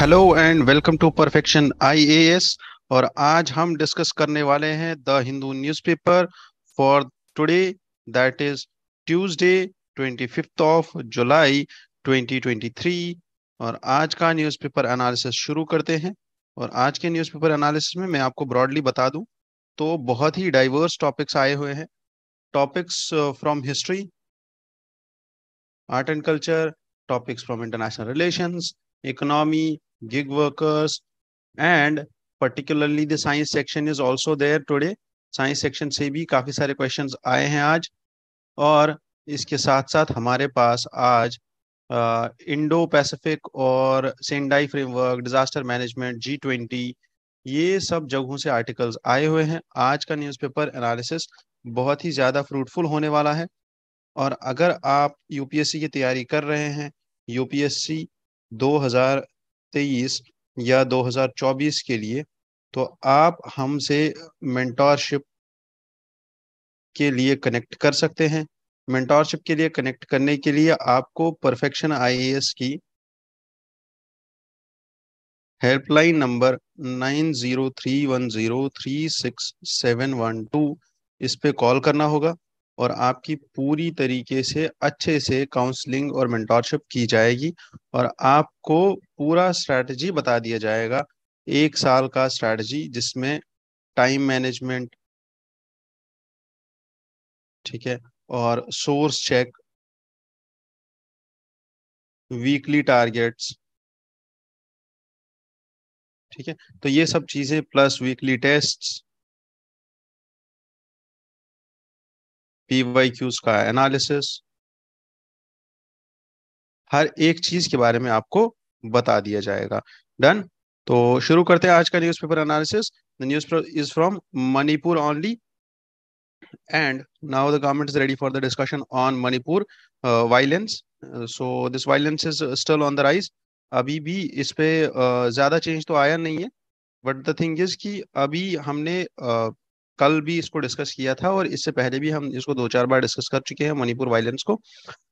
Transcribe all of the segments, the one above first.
Hello and welcome to perfection IAS और आज हम डिस्कस करने वाले हैं the Hindu newspaper for today that is Tuesday 25th of July 2023 और आज का न्यूज़पेपर एनालिसिस शुरू करते हैं और आज के न्यूज़पेपर एनालिसिस में मैं आपको ब्रॉडली बता दूं तो बहुत ही डाइवर्स टॉपिक्स आए हुए हैं topics from history art and culture topics from international relations economy gig workers, and particularly the science section is also there today. Science section से भी काफ़ी सारे क्वेश्चंस आए हैं आज और इसके साथ साथ हमारे पास आज इंडो पैसिफिक और Sendai framework disaster management G twenty ये सब जगहों से आर्टिकल्स आए हुए हैं आज का न्यूज़पेपर एनालिसिस बहुत ही ज़्यादा फ्रूटफुल होने वाला है और अगर आप यूपीएससी की तैयारी कर रहे हैं यूपीएससी 2000 तेईस या 2024 के लिए तो आप हमसे मेंटोरशिप के लिए कनेक्ट कर सकते हैं मेंटोरशिप के लिए कनेक्ट करने के लिए आपको परफेक्शन आईएएस की helpline number nine zero three one zero three six seven one two इस पे कॉल करना होगा और आपकी पूरी तरीके से अच्छे से काउंसलिंग और मेंटोरशिप की जाएगी और आपको पूरा स्ट्रैटेजी बता दिया जाएगा एक साल का स्ट्रैटेजी जिसमें टाइम मैनेजमेंट ठीक है और सोर्स चेक वीकली टारगेट्स ठीक है तो ये सब चीजें प्लस वीकली टेस्ट्स पीवाईक्यूज का एनालिसिस हर एक चीज के बारे में आपको बता दिया जाएगा डन तो शुरू करते हैं आज का newspaper analysis the news is from Manipur only and now the government is ready for the discussion on Manipur violence so this violence is still on the rise अभी भी इस पे uh, ज्यादा चेंज तो आया नहीं है बट द थिंग इज कि अभी हमने uh, कल भी इसको डिस्कस किया था और इससे पहले भी हम इसको दो चार बार डिस्कस कर चुके हैं मणिपुर वायलेंस को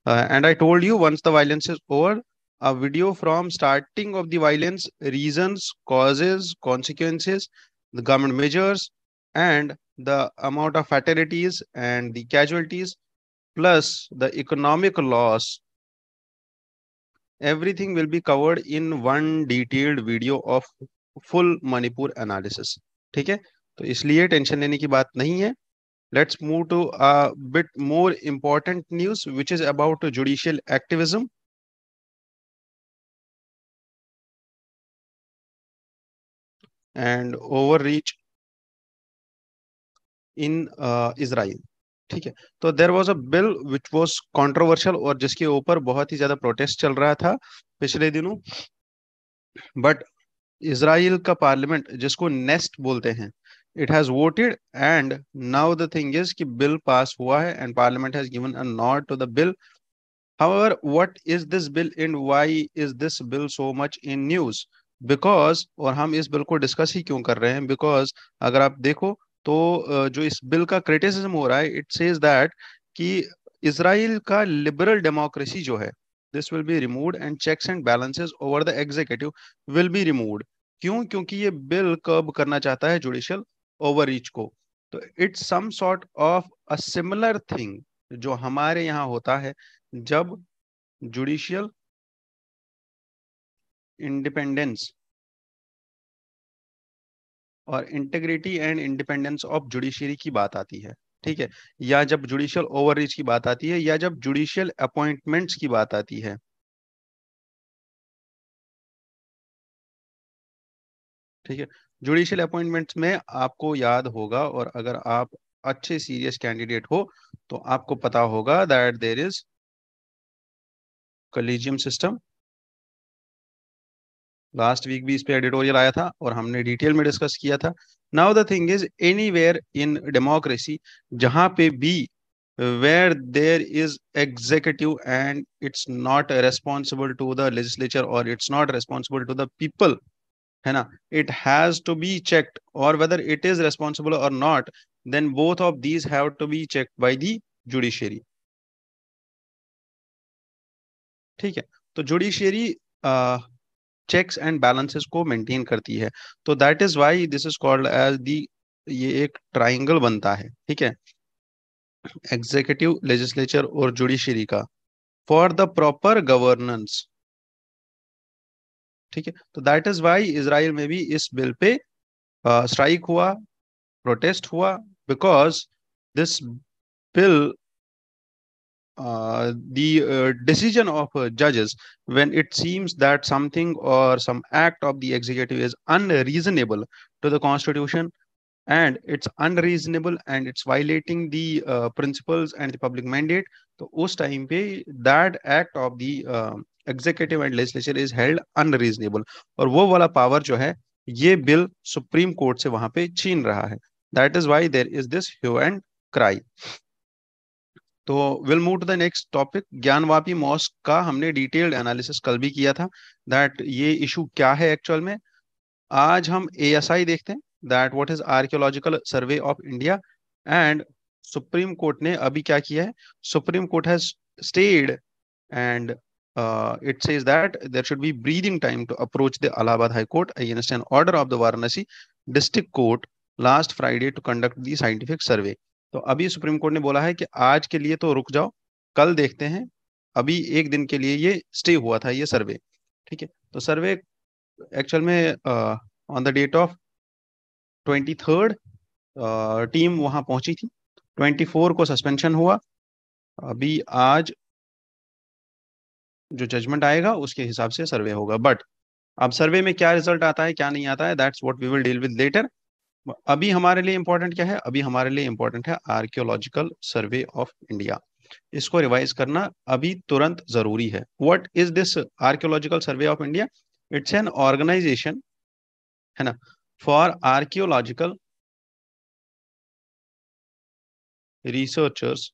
and I told you once the violence is over a video from starting of the violence reason causes consequences the government measures and the amount of fatalities and the casualties plus the economic loss everything will be covered in one detailed video of full manipur analysis ठीक है तो इसलिए tension लेने की बात नहीं है let's move to a bit more important news which is about judicial activism and overreach in Israel ठीक है तो there was a bill which was controversial और जिसके ऊपर बहुत ही ज्यादा प्रोटेस्ट चल रहा था पिछले दिनों बट इसराइल का पार्लियामेंट जिसको नेस्ट बोलते हैं it has voted and now the thing is कि बिल पास हुआ है and parliament has given a nod to the bill however what is this bill and why is this bill so much in news because और हम इस bill को discuss ही क्यों कर रहे हैं बिकॉज अगर आप देखो तो जो इस बिल का क्रिटिसिज्म हो रहा है इट सेज दैट कि इसराइल का लिबरल डेमोक्रेसी जो है this will be removed and checks and balances over the executive will be removed क्यों क्योंकि ये बिल कब करना चाहता है जुडिशियल ओवर रीच को तो it's some sort of a similar thing जो हमारे यहां होता है जब जुडिशियल इंडिपेंडेंस और integrity and independence of judiciary की बात आती है ठीक है या जब जुडिशियल ओवररीच की बात आती है या जब जुडिशियल अपॉइंटमेंट्स की बात आती है ठीक है जुडिशियल अपॉइंटमेंट्स में आपको याद होगा और अगर आप अच्छे सीरियस कैंडिडेट हो तो आपको पता होगा that there is collegium system last week भी इस पे एडिटोरियल आया था और हमने डिटेल में डिस्कस किया था now the thing is anywhere in democracy जहां पे भी where there is executive and it's not responsible to the legislature और it's not responsible to the people है ना it has to be checked और whether it is responsible और not then both of these have to be check by the judiciary ठीक है तो judiciary checks and balances को maintain करती है तो that is why this is called as the ये एक ट्राइंगल बनता है ठीक है एग्जीक्यूटिव लेजिस्लेचर और जुडिशियरी का फॉर द प्रॉपर गवर्नेंस ठीक है तो दैट इज वाई इसराइल में भी इस बिल पे स्ट्राइक uh, हुआ प्रोटेस्ट हुआ because this bill the decision of uh, judges when it seems that something or some act of the executive is unreasonable to the constitution and it's unreasonable and it's violating the uh, principles and the public mandate so us time pe that act of the uh, executive and legislature is held unreasonable और वो वाला power जो है ये bill supreme court से वहां पे छीन रहा है that is why there is this hue and cry तो will move to the next topic Gyanvapi mosque का हमने डिटेल्ड एनालिसिस कल भी किया था दैट ये इशू क्या है एक्चुअल में आज हम एएसआई देखते हैं that what is archaeological survey of India and supreme court ने अभी क्या किया है supreme court has stayed and uh, it says that there should be breathing time to approach the Allahabad High Court against an order of the Varanasi District Court last Friday to conduct the scientific survey. तो अभी supreme court ने बोला है कि आज के लिए तो रुक जाओ कल देखते हैं अभी एक दिन के लिए ये स्टे हुआ था ये सर्वे ठीक है तो सर्वे एक्चुअल में on the date of twenty third team वहां पहुंची थी ट्वेंटी फोर को सस्पेंशन हुआ अभी आज जो जजमेंट आएगा उसके हिसाब से सर्वे होगा बट अब सर्वे में क्या रिजल्ट आता है क्या नहीं आता है that's what we will deal with later अभी हमारे लिए इंपॉर्टेंट क्या है अभी हमारे लिए इंपॉर्टेंट है आर्कियोलॉजिकल सर्वे ऑफ इंडिया इसको रिवाइज करना अभी तुरंत जरूरी है what is this archaeological survey of India it's an organization है ना for archaeological researchers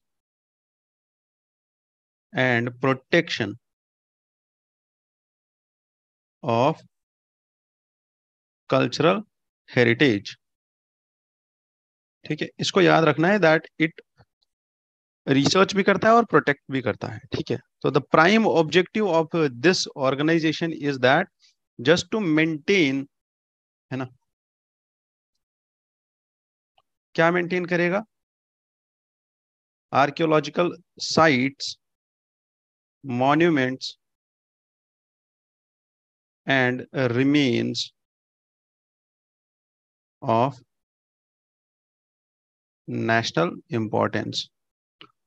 and protection of cultural heritage ठीक है इसको याद रखना है दैट इट रिसर्च भी करता है और प्रोटेक्ट भी करता है ठीक है तो the prime objective of this organization is that just to maintain है ना क्या मेंटेन करेगा archaeological sites monuments and remains of national importance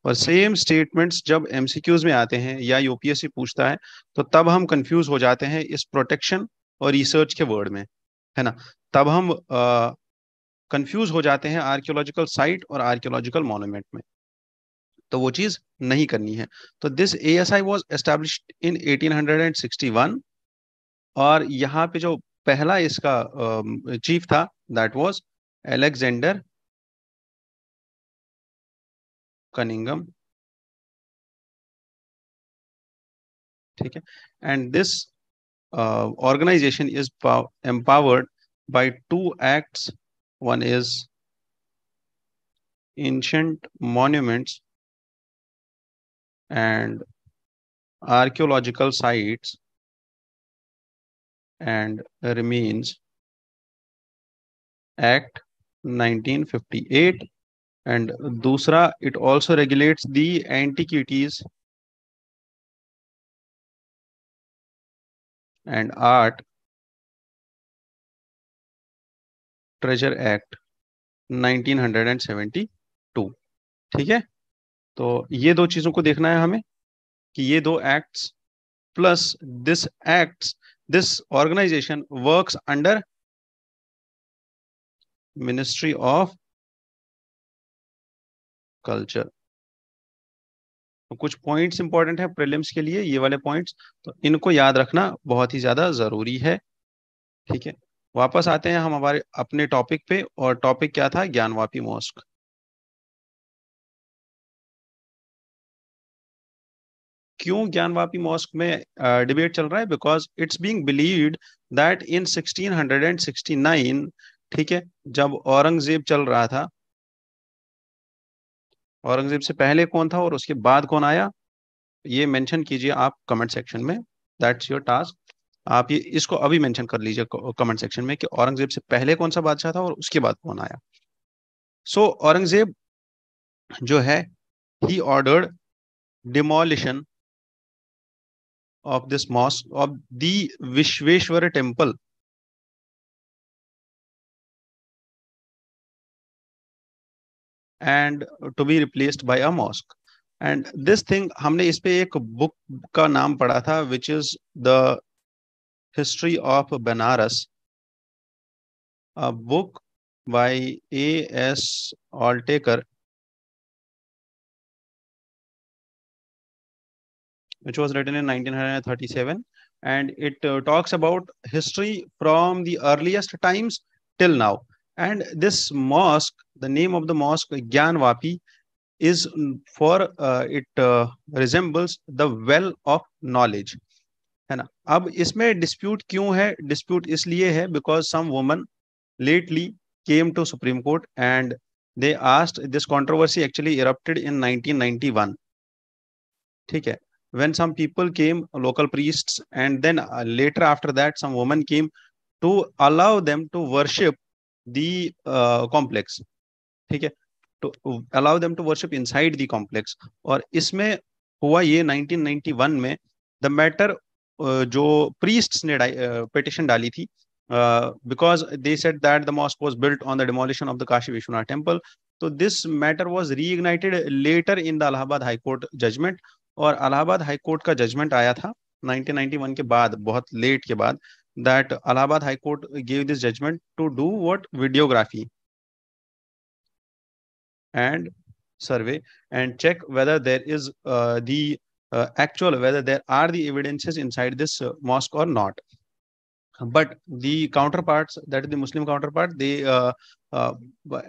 और सेम स्टेटमेंट्स जब एमसीक्यूज में आते हैं या यूपीएससी पूछता है तो तब हम कंफ्यूज हो जाते हैं इस प्रोटेक्शन और रिसर्च के वर्ड में है ना तब हम कंफ्यूज हो जाते हैं आर्कियोलॉजिकल साइट और आर्कियोलॉजिकल मोन्यूमेंट में तो वो चीज नहीं करनी है तो this A S I was establish in 1861 और यहाँ पे जो पहला इसका चीफ था दैट वाज एलेक्सेंडर कनिंगम ठीक है and this organization is empowered by two acts one is ancient monuments and archaeological sites and remains act 1958 and dusra it also regulates the antiquities and art treasure act 1972 ठीक है तो ये दो चीजों को देखना है हमें कि ये दो acts plus this acts this organization works under ministry of culture तो कुछ पॉइंट्स इंपॉर्टेंट है प्रिलिम्स के लिए ये वाले पॉइंट्स तो इनको याद रखना बहुत ही ज्यादा जरूरी है ठीक है वापस आते हैं हम हमारे अपने टॉपिक पे और टॉपिक क्या था ज्ञानवापी मॉस्क क्यों ज्ञानवापी मॉस्क में डिबेट चल रहा है because it's being believed that in 1669 ठीक है जब औरंगजेब चल रहा था औरंगजेब से पहले कौन था और उसके बाद कौन आया ये मेंशन कीजिए आप कमेंट सेक्शन में दैट्स योर टास्क आप ये इसको अभी मेंशन कर लीजिए कमेंट सेक्शन में कि औरंगजेब से पहले कौन सा बादशाह था और उसके बाद कौन आया सो so, औरंगजेब जो है he ordered demolition of this mosque of the Vishveshwara temple. And to be replaced by a mosque. and this thing, हमने इस पे एक बुक का नाम पढ़ा था which is the history of Banaras book by A S Altekar which was written in 1937 and it uh, talks about history from the earliest times till now and this mosque the name of the mosque gyanwapi is mm, for uh, it uh, resembles the well of knowledge है ना अब इसमें dispute क्यों है dispute इसलिए है because some woman lately came to Supreme Court and they asked this controversy actually erupted in 1991 ठीक है when some people came, local priests, and then uh, later after that, some woman came to allow them to worship the uh, complex. ठीक to allow them to worship inside the complex. और इसमें हुआ ये 1991 में the matter uh, priests ने uh, petition डाली uh, because they said that the mosque was built on the demolition of the Kashi Vishwanath temple. तो this matter was reignited later in the Allahabad High Court judgment. और Allahabad High Court का judgment आया था 1991 के बाद बहुत late के बाद that Allahabad High Court gave this judgment to do what videography and survey and check whether there is the actual whether there are the evidences inside this mosque और not but the counter part that is the Muslim counter part they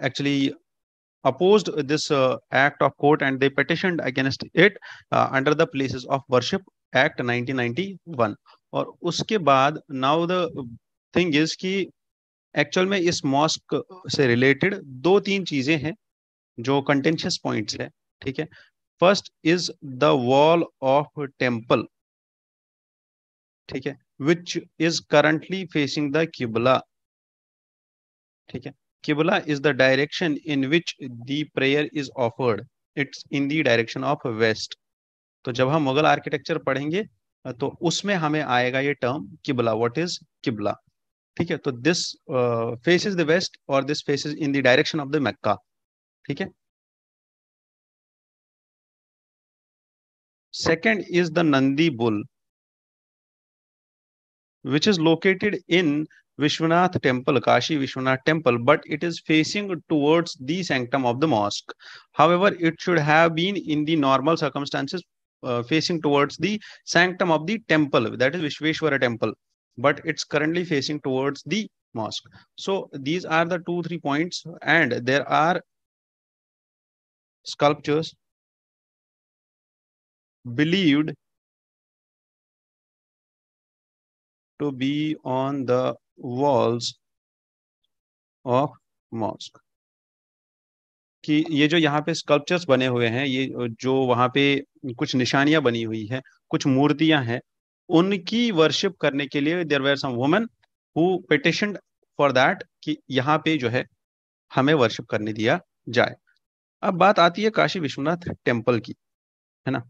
actually opposed this uh, act of court and they petitioned against it uh, under the places of worship act 1991 aur uske baad now the thing is ki actual में इस mask से related दो तीन चीजें हैं जो contentious points है ठीक है first is the wall of temple ठीक है which is currently facing the किबला ठीक है कि बोला is the direction in which the prayer is offered it's in the direction of west तो जब हम मुगल आर्किटेक्चर पढ़ेंगे तो उसमें हमें आएगा ये टर्म किबला व्हाट इज किबला ठीक है तो this face is the west और this face is in the direction of the Mecca ठीक है second is the Nandi bull which is located in Vishwanath temple, Kashi Vishwanath temple, but it is facing towards the sanctum of the mosque. However, it should have been in the normal circumstances uh, facing towards the sanctum of the temple, that is Vishveshwara temple, but it's currently facing towards the mosque. So these are the two, three points, and there are sculptures believed to be on the walls of mosque कि ये जो यहाँ पे sculptures बने हुए हैं ये जो वहां पे कुछ निशानियां बनी हुई है कुछ मूर्तियां हैं उनकी वर्शिप करने के लिए there were some women who petition for that कि यहाँ पे जो है हमें वर्शिप करने दिया जाए अब बात आती है काशी विश्वनाथ टेम्पल की है ना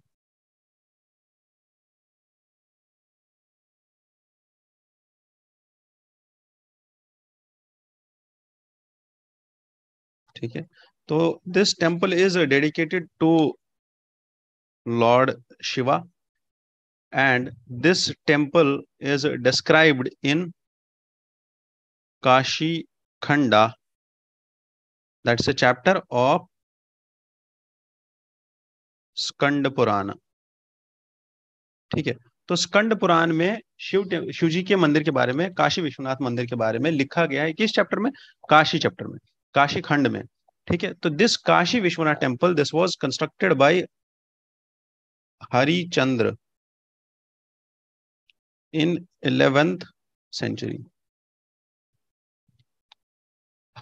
ठीक है तो this temple is dedicated to Lord Shiva and this temple is described in Kashi Khanda that's a chapter of Skanda Purana ठीक है तो स्कंड पुराण में शिव शिवजी के मंदिर के बारे में काशी विश्वनाथ मंदिर के बारे में लिखा गया है किस चैप्टर में काशी चैप्टर में काशी खंड में ठीक है तो this Kashi Vishwanath temple this was constructed by Harichandra in eleventh century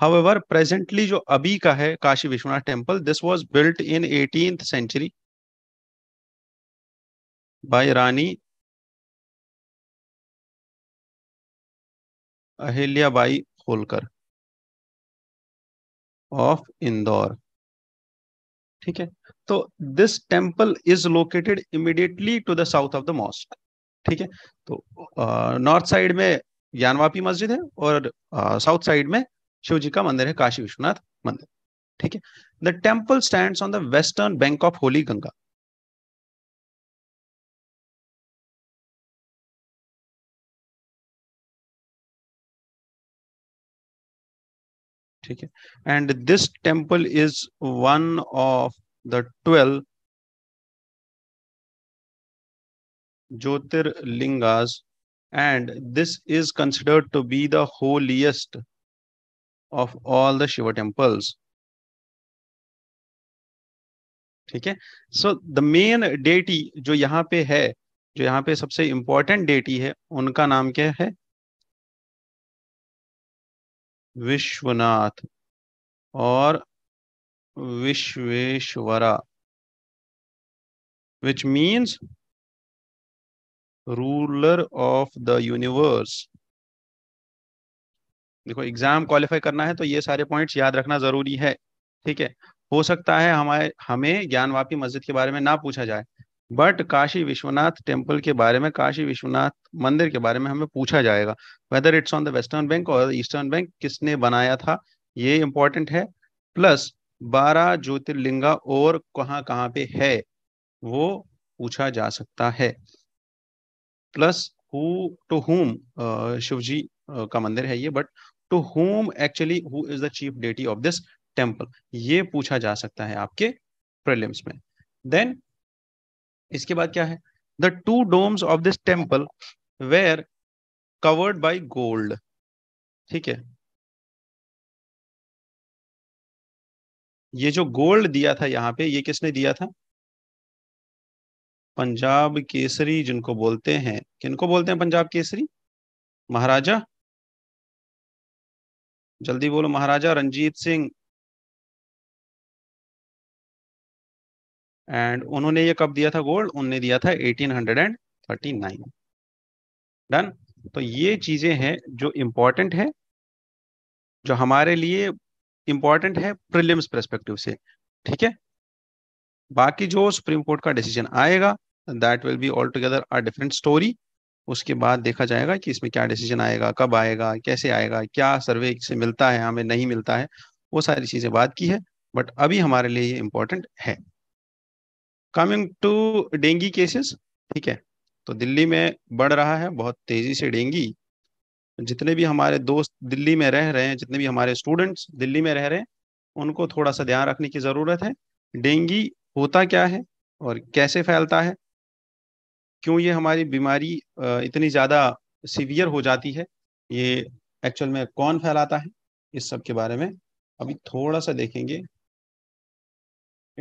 however presently जो अभी का है Kashi Vishwanath temple this was built in eighteen century by Rani Ahilyabai Holkar of Indore ठीक है तो this temple is located immediately to the south of the mosque ठीक है तो नॉर्थ uh, साइड में ज्ञानवापी मस्जिद है और साउथ uh, साइड में शिव जी का मंदिर है काशी विश्वनाथ मंदिर ठीक है the temple stand on the western bank of holy Ganga ठीक है and this temple is one of the twelve jyotirlingas and this is considered to be the holiest of all the Shiva temples ठीक है सो द मेन डेटी जो यहाँ पे है जो यहाँ पे सबसे इंपॉर्टेंट डेटी है उनका नाम क्या है विश्वनाथ और Vishweshwara which means ruler of the universe देखो एग्जाम क्वालिफाई करना है तो ये सारे पॉइंट्स याद रखना जरूरी है ठीक है हो सकता है हमारे हमें ज्ञानवापी मस्जिद के बारे में ना पूछा जाए बट काशी विश्वनाथ टेम्पल के बारे में काशी विश्वनाथ मंदिर के बारे में हमें पूछा जाएगा whether it's on the western bank और ईस्टर्न बैंक किसने बनाया था ये इंपॉर्टेंट है प्लस बारह ज्योतिर्लिंगा और कहाँ कहाँ पे है वो पूछा जा सकता है plus who to whom Shivji का मंदिर है ये but to whom actually who is the chief deity of this temple ये पूछा जा सकता है आपके प्रिलिम्स में देन इसके बाद क्या है the two domes of this temple were covered by gold ठीक है ये जो गोल्ड दिया था यहां पे ये किसने दिया था पंजाब केसरी जिनको बोलते हैं किनको बोलते हैं पंजाब केसरी महाराजा जल्दी बोलो महाराजा रंजीत सिंह एंड उन्होंने ये कब दिया था गोल्ड उन्होंने दिया था 1839 डन तो ये चीजें हैं जो इम्पोर्टेंट है जो हमारे लिए इम्पोर्टेंट है प्रिलिम्स परस्पेक्टिव से ठीक है बाकी जो सुप्रीम कोर्ट का डिसीजन आएगा that will be all together a different story उसके बाद देखा जाएगा कि इसमें क्या डिसीजन आएगा कब आएगा कैसे आएगा क्या सर्वे से मिलता है हमें नहीं मिलता है वो सारी चीजें बात की है बट अभी हमारे लिए ये इम्पोर्टेंट है कमिंग टू डेंगी केसेस ठीक है तो दिल्ली में बढ़ रहा है बहुत तेजी से डेंगी जितने भी हमारे दोस्त दिल्ली में रह रहे हैं जितने भी हमारे स्टूडेंट्स दिल्ली में रह रहे हैं उनको थोड़ा सा ध्यान रखने की ज़रूरत है डेंगी होता क्या है और कैसे फैलता है क्यों ये हमारी बीमारी इतनी ज़्यादा सीवियर हो जाती है ये एक्चुअल में कौन फैलाता है इस सब के बारे में अभी थोड़ा सा देखेंगे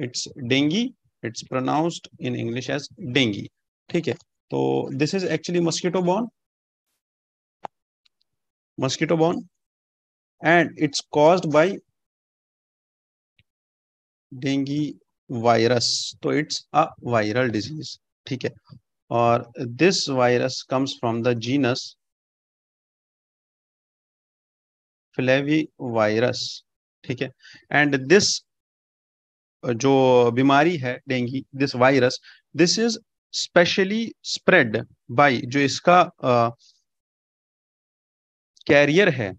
it's dengue it's pronounced in English as dengue ठीक है तो this is actually mosquito borne mosquito borne and it's caused by dengue virus तो इट्स अ वायरल डिजीज ठीक है और this virus comes from the genus flavivirus ठीक है and this जो बीमारी है dengue this virus this is specially spread by जो इसका कैरियर है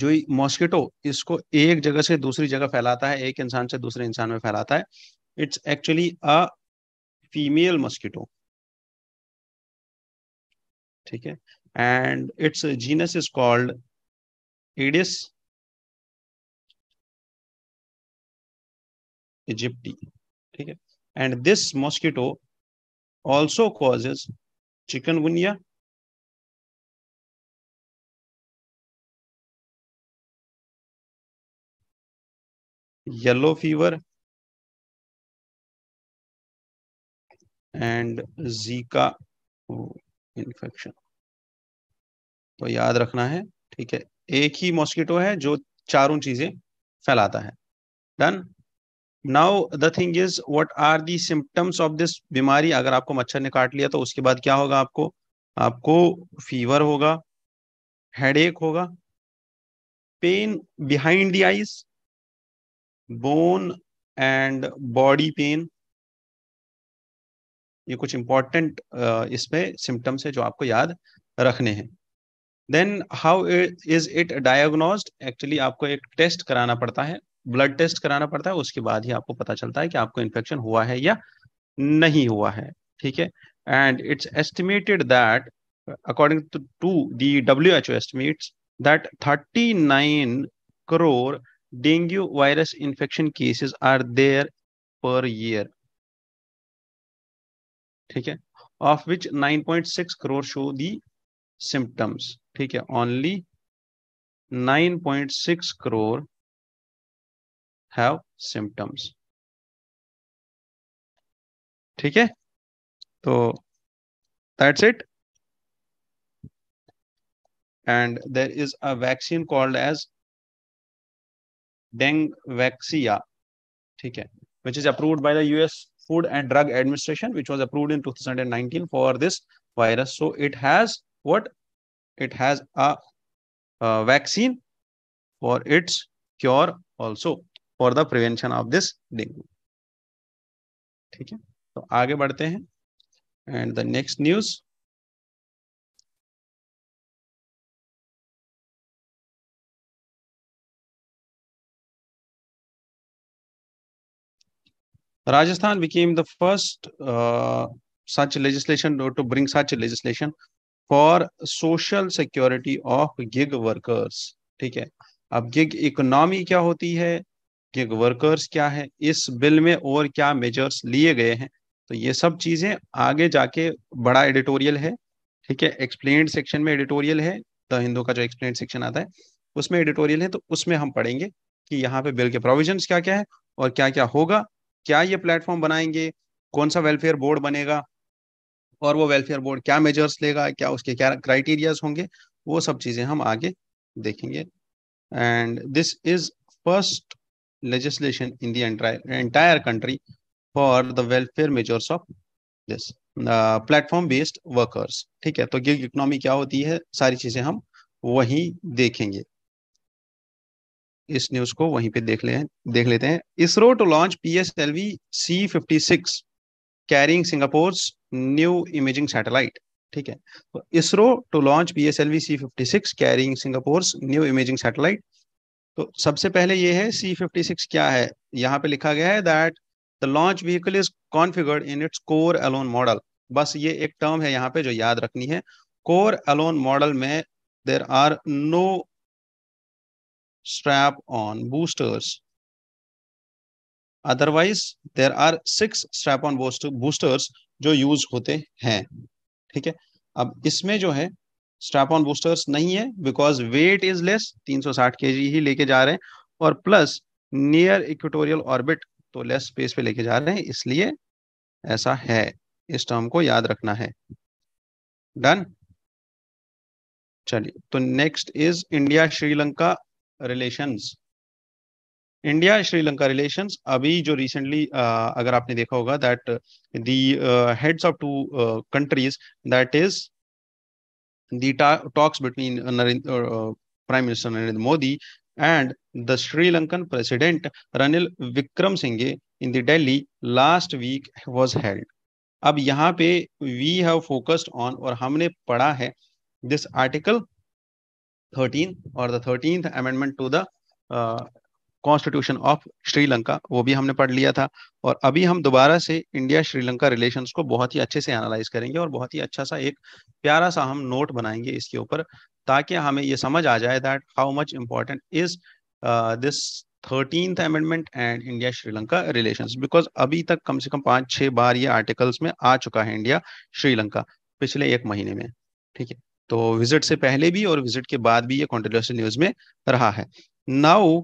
जो मॉस्किटो इसको एक जगह से दूसरी जगह फैलाता है एक इंसान से दूसरे इंसान में फैलाता है it's actually a female mosquito ठीक है and its genus is called Aedes aegypti ठीक है and this mosquito also causes chikungunya yellow fever and Zika infection तो याद रखना है ठीक है एक ही मॉस्किटो है जो चारों चीजें फैलाता है done now the thing is what are the symptoms of this बीमारी अगर आपको मच्छर ने काट लिया तो उसके बाद क्या होगा आपको आपको फीवर होगा हेडेक होगा pain behind the eyes bone and body pain ये कुछ इंपॉर्टेंट इसमें सिम्टम्स है जो आपको याद रखने हैं then how is it diagnose actually आपको एक टेस्ट कराना पड़ता है ब्लड टेस्ट कराना पड़ता है उसके बाद ही आपको पता चलता है कि आपको इन्फेक्शन हुआ है या नहीं हुआ है ठीक है and it's estimated that according to the W H O estimate that thirty nine crore dengue virus infection cases are there per year ठीक है of which nine point six crore show the symptoms ठीक है only nine point six crore Have symptoms. Okay, so that's it. and there is a vaccine called as Dengvaxia, which is approved by the US Food and Drug Administration, which was approved in 2019 for this virus. So it has what? It has a, a vaccine for its cure also. For the prevention of this dengue ठीक है तो आगे बढ़ते हैं and the next news Rajasthan became the first uh, such legislation to bring such legislation for social security of gig workers. ठीक है अब gig economy क्या होती है कि वर्कर्स क्या है इस बिल में और क्या मेजर्स लिए गए हैं तो ये सब चीजें आगे जाके बड़ा एडिटोरियल है ठीक है एक्सप्लेन सेक्शन में एडिटोरियल है द हिंदू का जो एक्सप्लेन सेक्शन आता है उसमें एडिटोरियल है तो उसमें हम पढ़ेंगे कि यहाँ पे बिल के प्रोविजन क्या क्या है और क्या क्या होगा क्या ये प्लेटफॉर्म बनाएंगे कौन सा वेलफेयर बोर्ड बनेगा और वो वेलफेयर बोर्ड क्या मेजर्स लेगा क्या उसके क्या क्राइटेरियाज होंगे वो सब चीजें हम आगे देखेंगे and this is first legislation in the entire, entire country for the welfare measures of this platform based workers ठीक है तो गिग इकोनॉमी क्या होती है सारी चीजें हम वहीं देखेंगे इस न्यूज को वहीं पे देख ले देख लेते हैं ISRO to launch P S L V C fifty six carrying Singapore new imaging satellite ठीक है तो ISRO to launch P S L V C fifty six carrying Singapore new imaging satellite तो सबसे पहले ये है सी फिफ्टी सिक्स क्या है यहाँ पे लिखा गया है that the launch vehicle is configured in its core alone model बस ये एक टर्म है यहाँ पे जो याद रखनी है कोर अलोन मॉडल में there are no strap on boosters otherwise there are six strap on boosters जो यूज होते हैं ठीक है अब इसमें जो है स्ट्रैप ऑन बूस्टर्स नहीं है because weight is less 360 KG ही लेके जा रहे हैं और प्लस नियर इक्वेटोरियल ऑर्बिट तो लेस स्पेस पे लेके जा रहे हैं इसलिए ऐसा है इस टर्म को याद रखना है डन चलिए तो next is India Sri Lanka relations India Sri Lanka relations अभी जो रिसेंटली अगर आपने देखा होगा that the heads of two countries that is the ta- talks between uh, Narendra, uh, Prime Minister Narendra Modi and the Sri Lankan President Ranil Vikram Singh in the Delhi last week was held. अब यहाँ पे we have focused on और हमने पढ़ा है this article 13 or the 13th amendment to the uh, constitution of Sri Lanka वो भी हमने पढ़ लिया था और अभी हम दोबारा से इंडिया श्रीलंका रिलेशन को बहुत ही अच्छे से एनालाइज करेंगे और बहुत ही अच्छा सा एक प्यारा सा हम नोट बनाएंगे इसके ऊपर ताकि हमें ये समझ आ जाए that how much important is this thirteen amendment and India Sri Lanka relation because अभी तक कम से कम पांच छह बार ये आर्टिकल्स में आ चुका है इंडिया श्रीलंका पिछले एक महीने में ठीक है तो विजिट से पहले भी और विजिट के बाद भी ये कॉन्टिन्यूस न्यूज में रहा है नाउ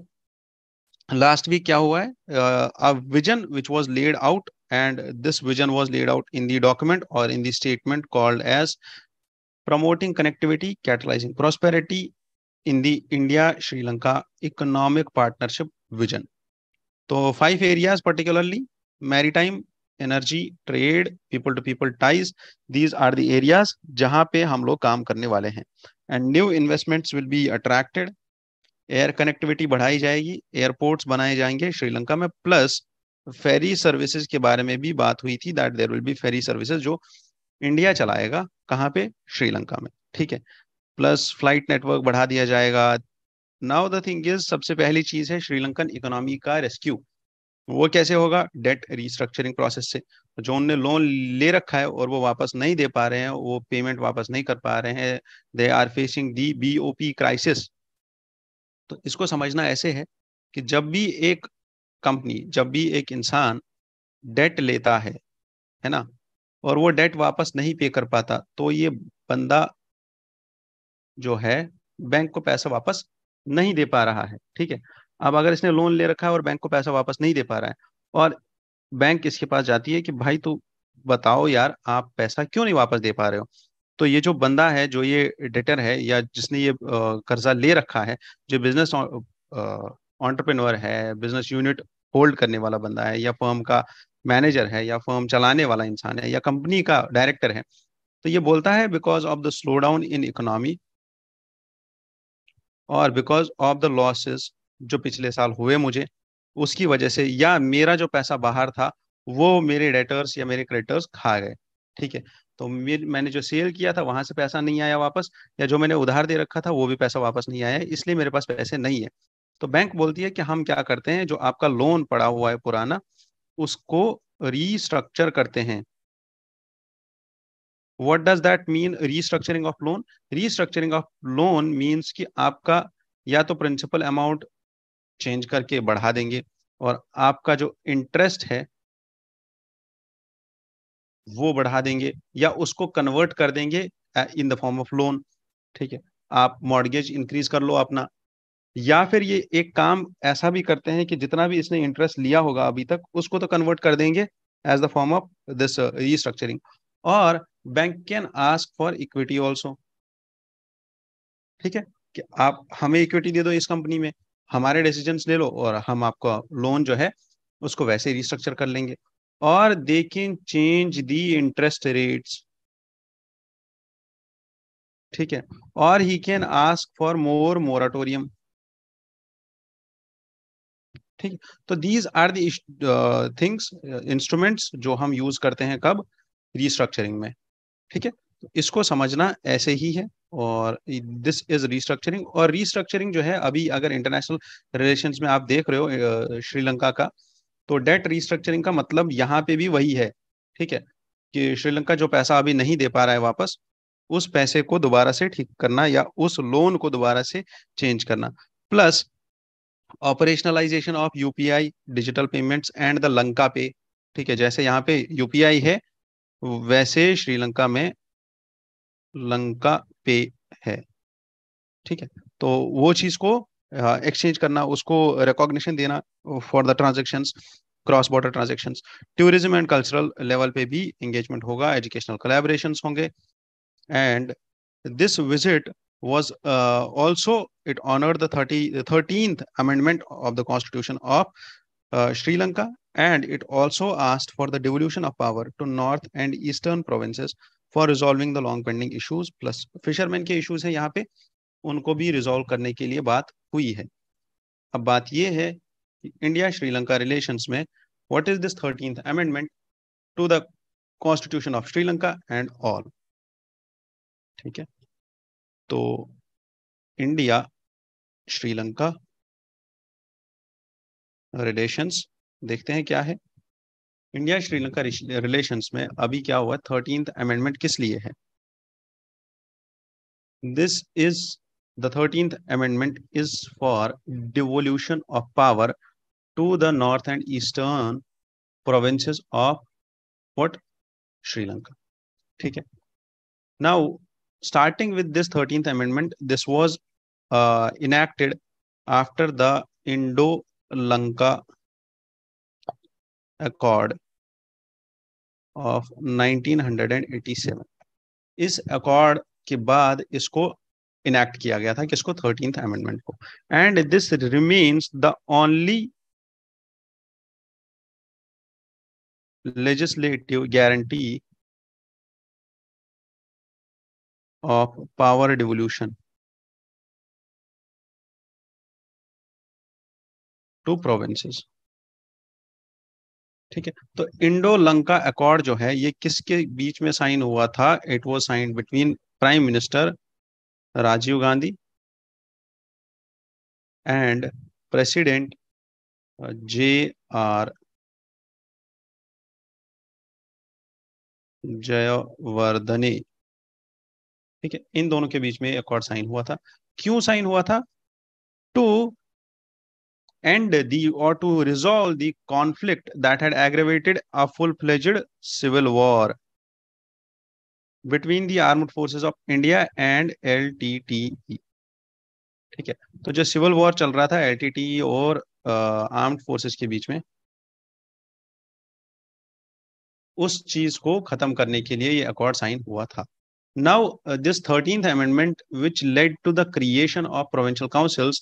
लास्ट वीक क्या हुआ है a vision which was laid out and this vision was laid out in the document और in the statement called as promoting connectivity catalysing prosperity in the India Sri Lanka economic partnership vision तो five areas particularly maritime energy trade people to people ties these are the areas जहां पे हम लोग काम करने वाले हैं and new investment will be attracted air connectivity बढ़ाई जाएगी एयरपोर्ट्स बनाए जाएंगे श्रीलंका में प्लस फेरी सर्विसेज के बारे में भी बात हुई थी that there will be ferry services जो इंडिया चलाएगा कहाँ पे श्रीलंका में ठीक है प्लस फ्लाइट नेटवर्क बढ़ा दिया जाएगा नाउ द थिंग इज सबसे पहली चीज है श्रीलंकन इकोनॉमी का रेस्क्यू वो कैसे होगा डेट रिस्ट्रक्चरिंग प्रोसेस से जो उनने लोन ले रखा है और वो वापस नहीं दे पा रहे हैं वो पेमेंट वापस नहीं कर पा रहे हैं they are facing the B P crisis तो इसको समझना ऐसे है कि जब भी एक कंपनी जब भी एक इंसान डेट लेता है है ना और वो डेट वापस नहीं पे कर पाता तो ये बंदा जो है बैंक को पैसा वापस नहीं दे पा रहा है ठीक है अब अगर इसने लोन ले रखा है और बैंक को पैसा वापस नहीं दे पा रहा है और बैंक इसके पास जाती है कि भाई तू बताओ यार आप पैसा क्यों नहीं वापस दे पा रहे हो तो ये जो बंदा है जो ये डेटर है या जिसने ये कर्जा ले रखा है जो बिजनेस ऑन्टरप्रेन्योर है बिजनेस यूनिट होल्ड करने वाला बंदा है या फर्म का मैनेजर है या फर्म चलाने वाला इंसान है या कंपनी का डायरेक्टर है तो ये बोलता है because of the slowdown in economy और बिकॉज ऑफ द लॉसेस जो पिछले साल हुए मुझे उसकी वजह से या मेरा जो पैसा बाहर था वो मेरे डेटर्स या मेरे क्रेडिटर्स खा गए ठीक है तो मैंने जो सेल किया था वहां से पैसा नहीं आया वापस या जो मैंने उधार दे रखा था वो भी पैसा वापस नहीं आया इसलिए मेरे पास पैसे नहीं है तो बैंक बोलती है कि हम क्या करते हैं जो आपका लोन पड़ा हुआ है पुराना उसको रीस्ट्रक्चर करते हैं what does that mean restructuring of loan restructuring of loan means कि आपका या तो प्रिंसिपल अमाउंट चेंज करके बढ़ा देंगे और आपका जो इंटरेस्ट है वो बढ़ा देंगे या उसको कन्वर्ट कर देंगे in the form of loan ठीक है आप मॉडगेज इंक्रीज कर लो अपना या फिर ये एक काम ऐसा भी करते हैं कि जितना भी इसने इंटरेस्ट लिया होगा अभी तक उसको तो कन्वर्ट कर देंगे as the form of this restructuring और bank can ask for equity also ठीक है कि आप हमें इक्विटी दे दो इस कंपनी में हमारे डिसीजन ले लो और हम आपका लोन जो है उसको वैसे रिस्ट्रक्चर कर लेंगे और they can change the interest rates ठीक है और he can ask for more moratorium ठीक है तो these are the things instruments जो हम यूज करते हैं कब रिस्ट्रक्चरिंग में ठीक है तो इसको समझना ऐसे ही है और दिस इज रिस्ट्रक्चरिंग और रिस्ट्रक्चरिंग जो है अभी अगर इंटरनेशनल रिलेशंस में आप देख रहे हो uh, श्रीलंका का तो डेट रिस्ट्रक्चरिंग का मतलब यहाँ पे भी वही है ठीक है कि श्रीलंका जो पैसा अभी नहीं दे पा रहा है वापस उस पैसे को दोबारा से ठीक करना या उस लोन को दोबारा से चेंज करना plus operationalisation of UPI digital payments and the Lanka pay ठीक है जैसे यहाँ पे यूपीआई है वैसे श्रीलंका में लंका पे है ठीक है तो वो चीज को एक्सचेंज हाँ, करना उसको रिकॉग्निशन देना for the transaction cross border transaction tourism and cultural level पे भी एंगेजमेंट होगा एजुकेशनल कलेबरेशन होंगे and this visit was also it honour thirty amendment of the constitution of Sri Lanka and it also asked for the devolution of power to north and eastern provinces for resolving the long pending issues plus fisherman के issues है यहाँ पे उनको भी resolve करने के लिए बात हुई है अब बात यह है कि इंडिया श्रीलंका रिलेशंस में what is this thirteen amendment to the constitution of Sri Lanka and all ठीक है तो इंडिया श्रीलंका रिलेशंस देखते हैं क्या है इंडिया श्रीलंका रिलेशंस में अभी क्या हुआ थर्टीन अमेंडमेंट किस लिए है this is The 13th Amendment is for devolution of power to the north and eastern provinces of what? Sri Lanka. Okay. Now, starting with this 13th Amendment, this was uh, enacted after the Indo Lanka Accord of 1987. Is accord के बाद इसको enact किया गया था किसको thirteen amendment को and this remains the only legislative guarantee of power devolution to provinces ठीक है तो इंडो लंका अकॉर्ड जो है ये किसके बीच में साइन हुआ था it was sign between prime minister Rajiv Gandhi and president J R Jayewardene ठीक है इन दोनों के बीच में और साइन हुआ था क्यों साइन हुआ था टू एंड दी और to resolve the conflict that had aggravated a full fledged civil war between the armed forces of India and L T T E ठीक है तो जो सिविल वॉर चल रहा था एल टी टी ई और armed uh, forces के बीच में उस चीज को खत्म करने के लिए ये अकॉर्ड साइन हुआ था now this thirteenth amendment which led to the creation of provincial councils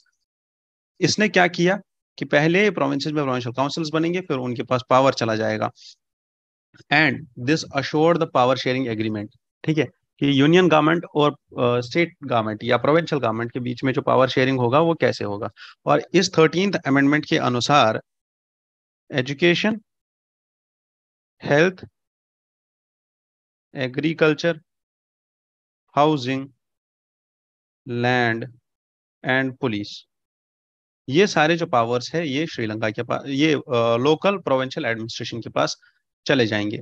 इसने क्या किया कि पहले प्रोविंसेस में प्रोविंशियल काउंसिल्स बनेंगे फिर उनके पास पावर चला जाएगा and this assure the power sharing agreement ठीक है कि यूनियन गवर्नमेंट और स्टेट गवर्नमेंट या प्रोविंशियल गवर्नमेंट के बीच में जो पावर शेयरिंग होगा वो कैसे होगा और इस थर्टीन अमेंडमेंट के अनुसार education health agriculture housing land and police ये सारे जो पावर्स है ये श्रीलंका के पास ये लोकल प्रोविंशियल एडमिनिस्ट्रेशन के पास चले जाएंगे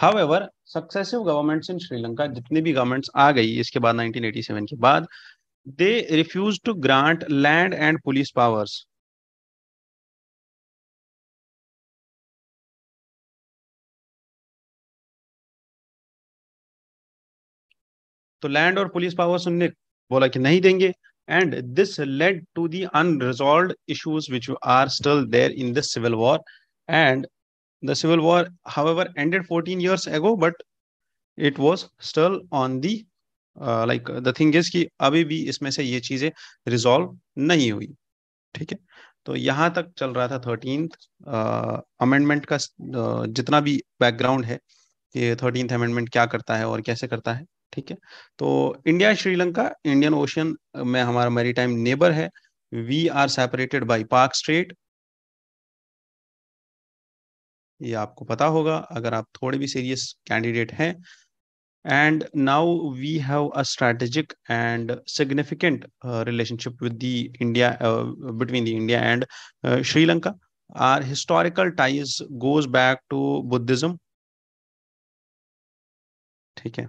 however successive governments in Sri Lanka जितनी भी गवर्नमेंट्स आ गई इसके बाद 1987 के बाद they refuse to grant land and police powers तो लैंड और पुलिस पावर्स उनने बोला कि नहीं देंगे and this led to the unresolved issues which are still there in this civil war and The civil war, however, ended 14 years ago, but it was still on the uh, like the thing is ki abhi bhi isme se ye cheeze resolve nahi hui theek hai तो यहां तक चल रहा था thirteen amendment का जितना भी background है कि थर्टीन अमेंडमेंट क्या करता है और कैसे करता है ठीक है तो इंडिया श्रीलंका इंडियन ओशन में हमारा मेरी नेबर है we are separated by Palk strait ये आपको पता होगा अगर आप थोड़े भी सीरियस कैंडिडेट हैं and now we have a strategic and significant relationship with the India between the India and Sri Lanka are historical ties goes back to Buddhism ठीक है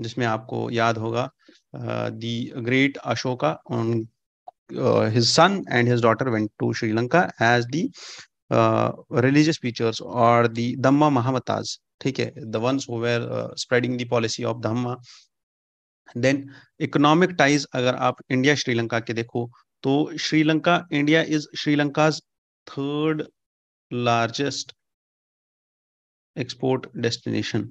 जिसमें आपको याद होगा the great Ashoka on his son and his daughter went to Sri Lanka as the religious features और दम्मा महामताज ठीक है the ones who were spreading the policy of Dhamma then economic ties अगर आप इंडिया श्रीलंका के देखो तो Sri Lanka India is Sri Lanka third largest export destination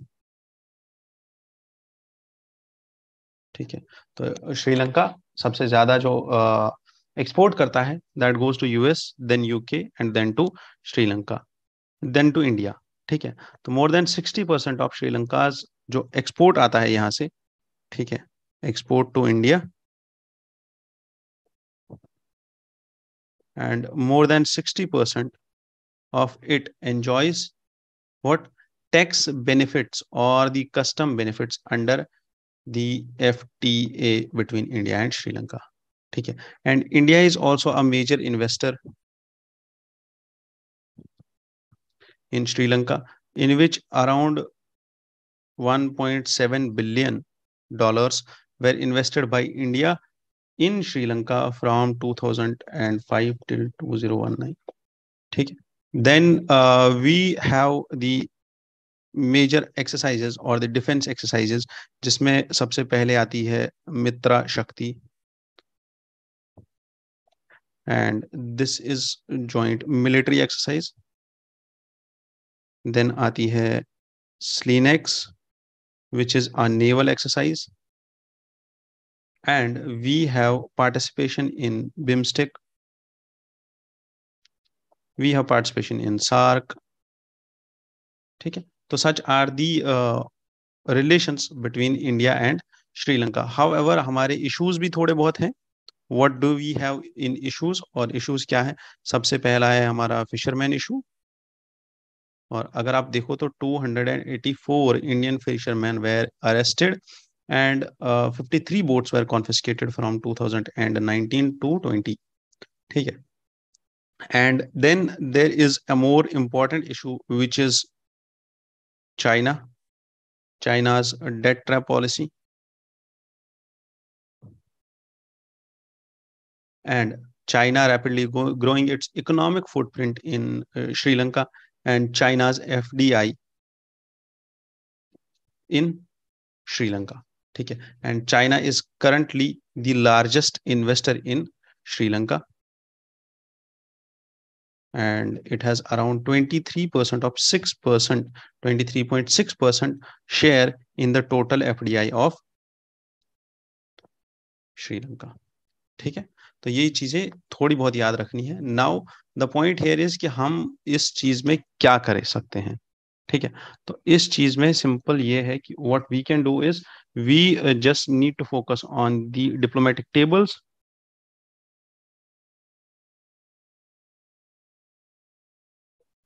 ठीक है तो श्रीलंका सबसे ज्यादा जो एक्सपोर्ट करता है that goes to US then UK and then to Sri Lanka then to India ठीक है तो more than sixty percent of Sri Lanka जो एक्सपोर्ट आता है यहां से ठीक है export to India and more than sixty percent of it enjoys VAT tax benefit और custom benefit under the F T A between India and Sri Lanka ठीक है and India is also a major investor in Sri Lanka in which around 1.7 billion dollars were invested by India in Sri Lanka from 2005 till 2019. ठीक है then we have the major exercises और the defence exercises जिसमें सबसे पहले आती है मित्रा शक्ति and this is joint military exercise then aati hai slinex which is a naval exercise and we have participation in bimstec we have participation in sarc hai to such are the uh, relations between india and Sri Lanka however हमारे issues भी थोड़े बहुत हैं what do we have in issues और issues क्या है सबसे पहला है हमारा फिशरमैन इशू और अगर आप देखो तो 284 Indian fishermen were arrested and uh, 53 boats were confiscated from 2019 to 20 ठीक है and then there is a more important issue which is China China's debt trap policy and China rapidly go, growing its economic footprint in uh, Sri Lanka and China's FDI in Sri Lanka. Okay. And China is currently the largest investor in Sri Lanka. And it has around 23% of 6%, 23.6% share in the total FDI of Sri Lanka. ठीक है तो ये चीजें थोड़ी बहुत याद रखनी है now the point here is कि हम इस चीज में क्या कर सकते हैं ठीक है तो इस चीज में सिंपल ये है कि what we can do is we just need to focus on the diplomatic tables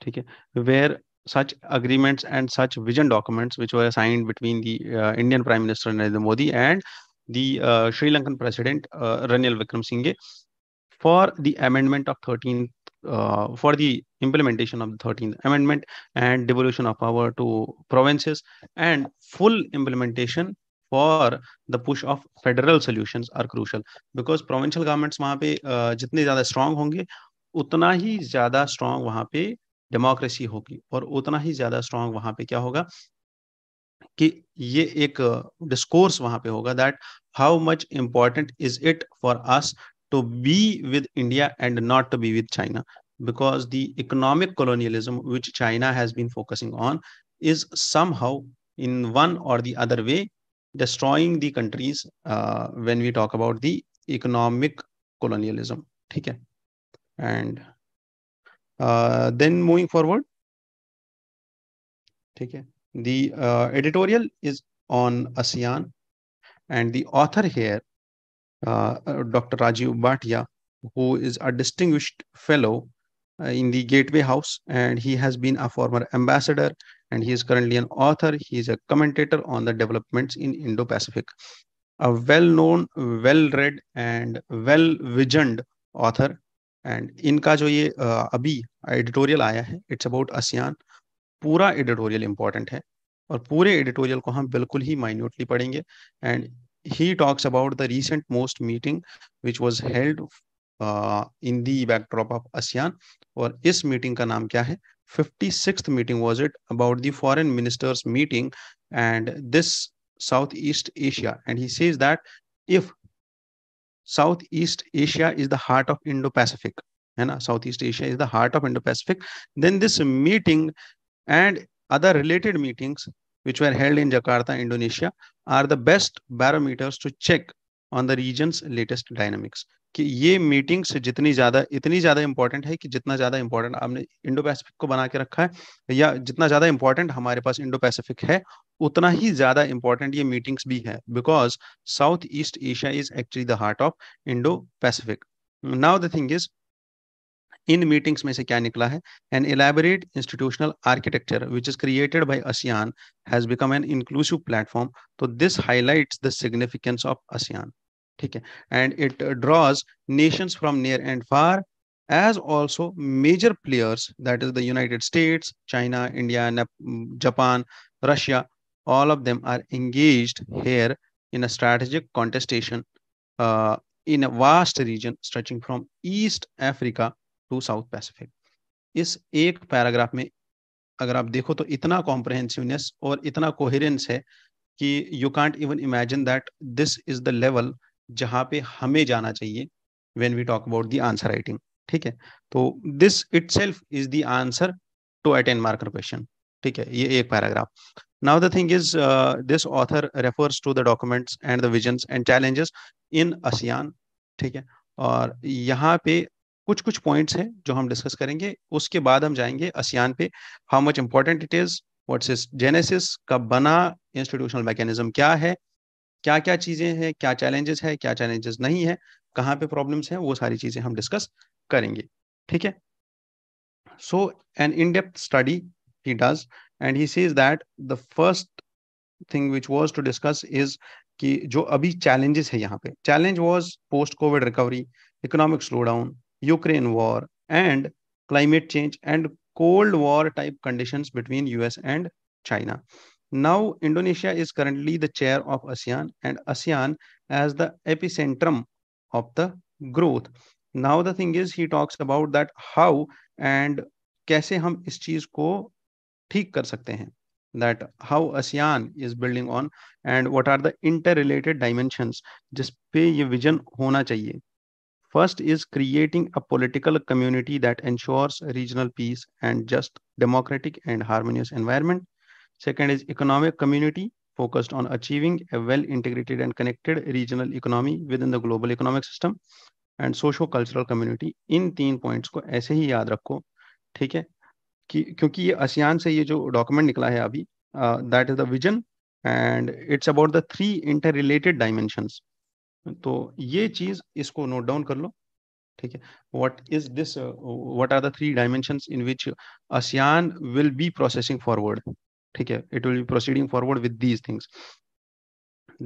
ठीक है where such agreements and such vision documents which were signed between the Indian prime minister Narendra Modi and the uh, Sri Lankan president uh, Ranil Vickremasinghe for the amendment of 13th uh, for the implementation of the 13th amendment and devolution of power to provinces and full implementation for the push of federal solution are crucial because provincial governments वहाँ पे जितने ज्यादा strong होंगे उतना ही ज्यादा strong वहाँ पे democracy होगी और उतना ही ज्यादा स्ट्रांग वहां पे क्या होगा कि ये एक डिस्कोर्स वहां पे होगा that how much important is it for us to be with India and not to be with China because the economic colonialism which China has been focusing on is somehow in one or the other way destroying the countries when we talk about the economic colonialism ठीक है and then moving forward ठीक है The uh, editorial is on ASEAN, and the author here, uh, uh Dr. Rajiv Bhatia, who is a distinguished fellow uh, in the Gateway House, and he has been a former ambassador, and he is currently an author. He is a commentator on the developments in Indo-Pacific. A well-known, well-read, and well-visioned author and इनका जो ये uh, अभी editorial आया है it's about ASEAN पूरा editorial important है और पूरे एडिटोरियल को हम बिल्कुल ही माइन्यूटली पढ़ेंगे and he talks about the recent most meeting which was held in the backdrop of ASEAN और इस मीटिंग का नाम क्या है fifty six meeting was it about the foreign ministers meeting and this South east Asia and he sees that if South east Asia is the heart of Indo Pacific है ना South east Asia is the heart of Indo Pacific then this meeting and other related meetings which were held in Jakarta, Indonesia are the best barometers to check on the region's latest dynamics. कि ये meetings जितनी ज्यादा इतनी ज्यादा important है कि जितना ज्यादा इंपॉर्टेंट आपने इंडो पैसिफिक को बना के रखा है या जितना ज्यादा इंपॉर्टेंट हमारे पास इंडो पैसिफिक है उतना ही ज्यादा इंपॉर्टेंट ये मीटिंग्स भी है because South east Asia is actually the heart of Indo Pacific now the thing is in meetings में से क्या निकला है an elaborate institutional architecture which is created by ASEAN has become an inclusive platform तो this highlights the significance of ASEAN ठीक है and it draws nations from near and far as also major players that is the united states china india Nep japan russia all of them are engaged here in a strategic contestation uh, in a vast region stretching from east africa to South Pacific इस एक paragraph में अगर आप देखो तो इतना कॉम्प्रहेंसिवनेस और इतना कोहेरेंस है कि you can't even imagine that this is the level जहां पे हमें जाना चाहिए when we talk about the answer writing ठीक है तो this itself is the answer to attain marker question ठीक है ये एक paragraph now the thing is this author refers to the documents and the the and challenges in ASEAN ठीक है और यहाँ पे कुछ कुछ पॉइंट्स हैं जो हम डिस्कस करेंगे उसके बाद हम जाएंगे असियान पे how much important it is what's is genesis कब बना इंस्टीट्यूशनल मैकेनिज्म क्या है क्या क्या चीजें हैं क्या चैलेंजेस है क्या चैलेंजेस नहीं है कहाँ पे प्रॉब्लम्स हैं वो सारी चीजें हम डिस्कस करेंगे ठीक है so an in depth study he does and he sees that the first thing which was to discuss is कि जो अभी चैलेंजेस है यहाँ पे challenge was post COVID recovery economic slow down Ukraine war and climate change and Cold War type conditions between US and China. Now, Indonesia is currently the chair of ASEAN and ASEAN as the epicentrum of the growth. Now, the thing is, he talks about that how and कैसे हम इस चीज को ठीक कर सकते हैं that how ASEAN is building on and what are the interrelated dimensions जिस पे ये विजन होना चाहिए First is creating a political community that ensures regional peace and just democratic and harmonious environment. Second is economic community focused on achieving a well-integrated and connected regional economy within the global economic system and socio cultural community. In teen points ko aise hi yaad rakho, theek hai? Ki, kyunki ye ASEAN se ye jo document nikla hai abhi, uh, that is the vision and it's about the three interrelated dimensions. तो ये चीज इसको note down कर लो ठीक है what is this what are the three dimensions in which ASEAN will be processing forward ठीक है it will be proceeding forward with these things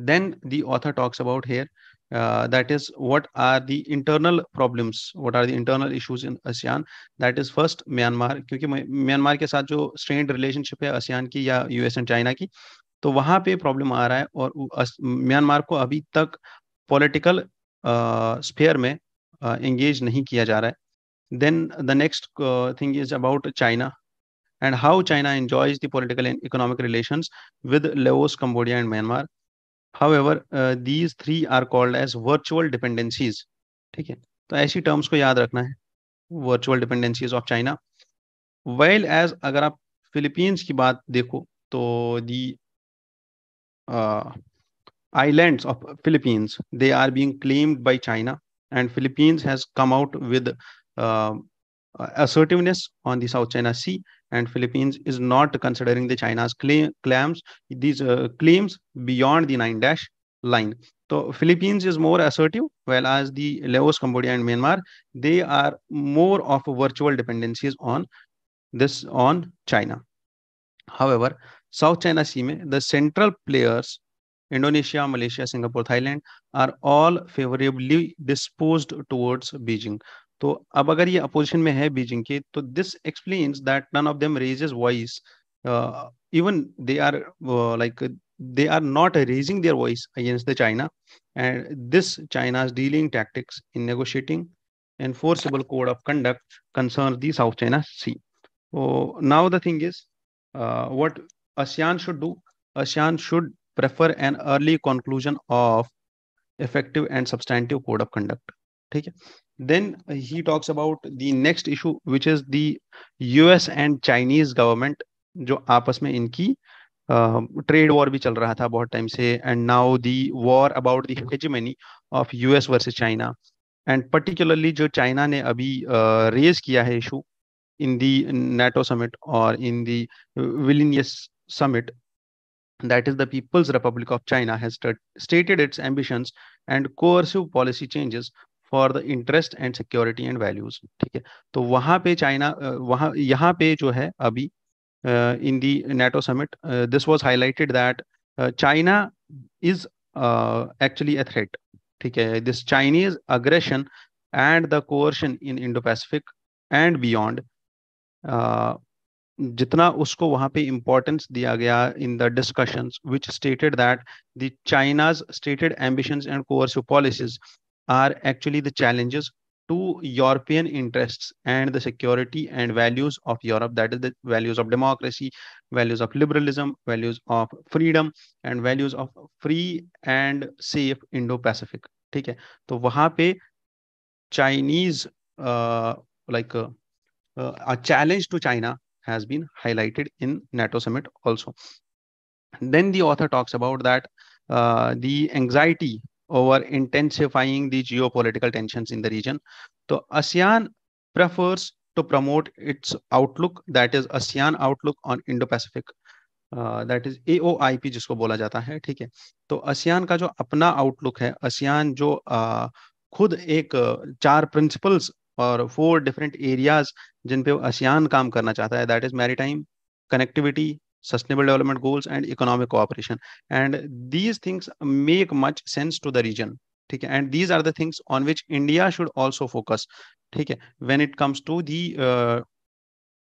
then the author talks about here uh, that is what are the internal problems what are the internal issues in asean that is first myanmar kyunki myanmar ke sath jo strained relationship hai asean ki ya us and china ki to wahan pe problem aa raha hai aur myanmar ko abhi tak political sphere uh, में engage uh, नहीं किया जा रहा है then the next thing is about China and how China enjoys the political and economic relation with Laos Cambodia and Myanmar however these three are called as virtual dependencies ठीक है तो ऐसी terms को याद रखना है virtual dependencies of China well as अगर आप फिलीपींस की बात देखो तो दी islands of Philippines. They are being claimed by China, and Philippines has come out with uh, assertiveness on the South China Sea. And Philippines is not considering the China's claim, claims these uh, claims beyond the nine dash line. So Philippines is more assertive, while as the Laos, Cambodia, and Myanmar they are more of virtual dependencies on this on China. However, South China Sea, the central players Indonesia, Malaysia, Singapore, Thailand are all favorably disposed towards Beijing. So, अब अगर ये opposition में है Beijing के this explains that none of them raises voice. Uh, even even they are they are not raising their voice against the China and this China's dealing tactics in negotiating enforceable code of conduct concerns the South China Sea. So now the thing is uh, what ASEAN should do, ASEAN should prefer an early conclusion of effective and substantive code of conduct ठीक है then he talks about the next issue which is the US and Chinese government जो आपस में इनकी trade uh, war भी चल रहा था बहुत टाइम से and now the war about the hegemony of US versus China and particularly जो चाइना ने अभी रेज uh, किया है issue in the NATO summit और in the Vilnius summit that is the people's republic of china has stated its ambitions and coercive policy changes for the interest and security and values ठीक है तो वहां पे China वहां यहां पे जो है अभी in the NATO summit this was highlighted that China is actually a threat ठीक है this Chinese aggression and the coercion in Indo Pacific and beyond जितना उसको वहां पे इम्पोर्टेंस दिया गया in the discussion which stated that the China's stated ambition and coercive policies are actually the challenges to European interest and the security and values of Europe that is the values of democracy values of liberalism values of freedom and values of free and safe Indo Pacific ठीक है तो वहां पे Chinese like challenge to China has been highlighted in NATO summit also. Then the author talks about that uh, the anxiety over intensifying the geopolitical tensions in the region. So ASEAN prefers to promote its outlook that is ASEAN outlook on Indo-Pacific that is A O I P जिसको बोला जाता है ठीक है तो ASEAN का जो अपना आउटलुक है असियान जो uh, खुद एक चार प्रिंसिपल्स और फोर डिफरेंट एरियाज जिन पे वो आसियान काम करना चाहता है that is maritime connectivity sustainable development goals and economic cooperation and these things make much sense to the region ठीक है and these are the things on which India should also focus ठीक है when it comes to the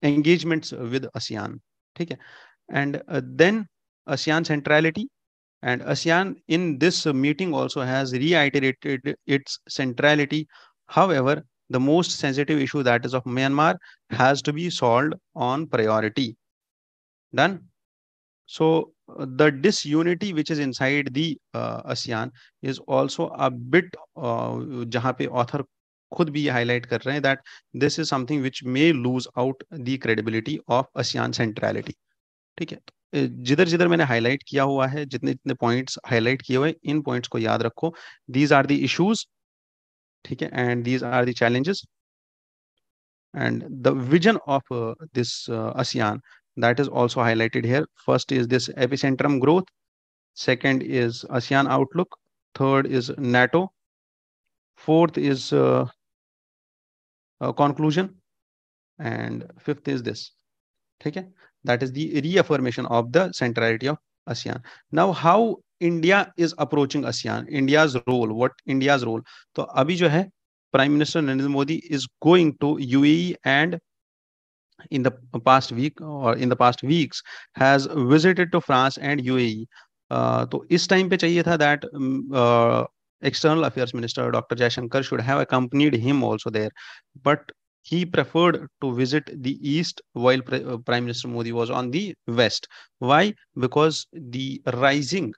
engagements with ASEAN ठीक है and then ASEAN centrality and ASEAN in this meeting also has reiterated its centrality however the most sensitive issue that is of Myanmar has to be solved on priority. Done. So the disunity which is inside the uh, ASEAN is also a bit uh, जहाँ पे author खुद भी highlight kar rahe हैं that this is something which may lose out the credibility of ASEAN centrality. ठीक है जिधर जिधर मैंने हाईलाइट किया हुआ है जितने जितने पॉइंट्स हाईलाइट किए हुए इन पॉइंट्स को याद रखो दीज आर द इश्यूज ठीक है and these are the challenges and the vision of uh, this uh, ASEAN that is also highlighted here. First is this epicentrum growth. Second is ASEAN outlook. Third is NATO. Fourth is uh, uh conclusion. And fifth is this. Okay. That is the reaffirmation of the centrality of ASEAN. Now, how India is approaching ASEAN India role what India role तो अभी जो है prime minister Narendra Modi is going to UAE and in the past week और in the past weeks has visited to France and UAE तो इस time पे चाहिए था that external affairs minister doctor Jaishankar should have accompanied him also there but he preferred to visit the east while prime minister Modi was on the west why because the rising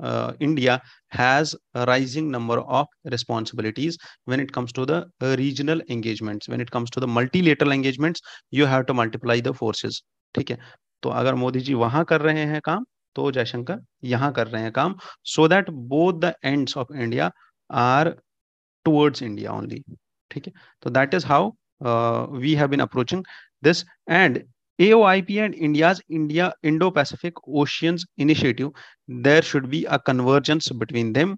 uh, India has a rising number of responsibilities when it comes to the regional engagements. When it comes to the multilateral engagements, you have to multiply the forces. ठीक है तो अगर मोदी जी वहां कर रहे हैं काम तो जयशंकर यहाँ कर रहे हैं काम so that both the ends of India are towards India only ठीक है तो that is how we have been approaching this and AOIP and India's India Indo-Pacific Oceans Initiative, there should be a convergence between them.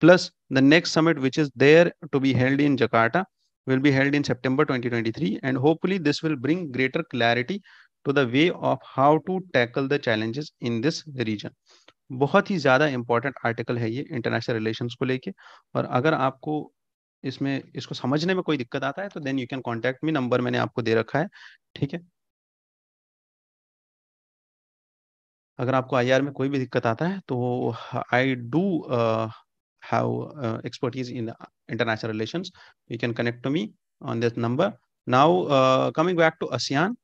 Plus, the next summit, which is there to be held in Jakarta, will be held in September 2023. And hopefully, this will bring greater clarity to the way of how to tackle the challenges in this region. बहुत ही ज़्यादा important article है ये international relations को लेके और अगर आपको इसमें इसको समझने में कोई दिक्कत आता है तो then you can contact me number मैंने आपको दे रखा है ठीक है अगर आपको आई में कोई भी दिक्कत आता है तो I do have expertise in international relation you can connect to me on this number now coming back to ASEAN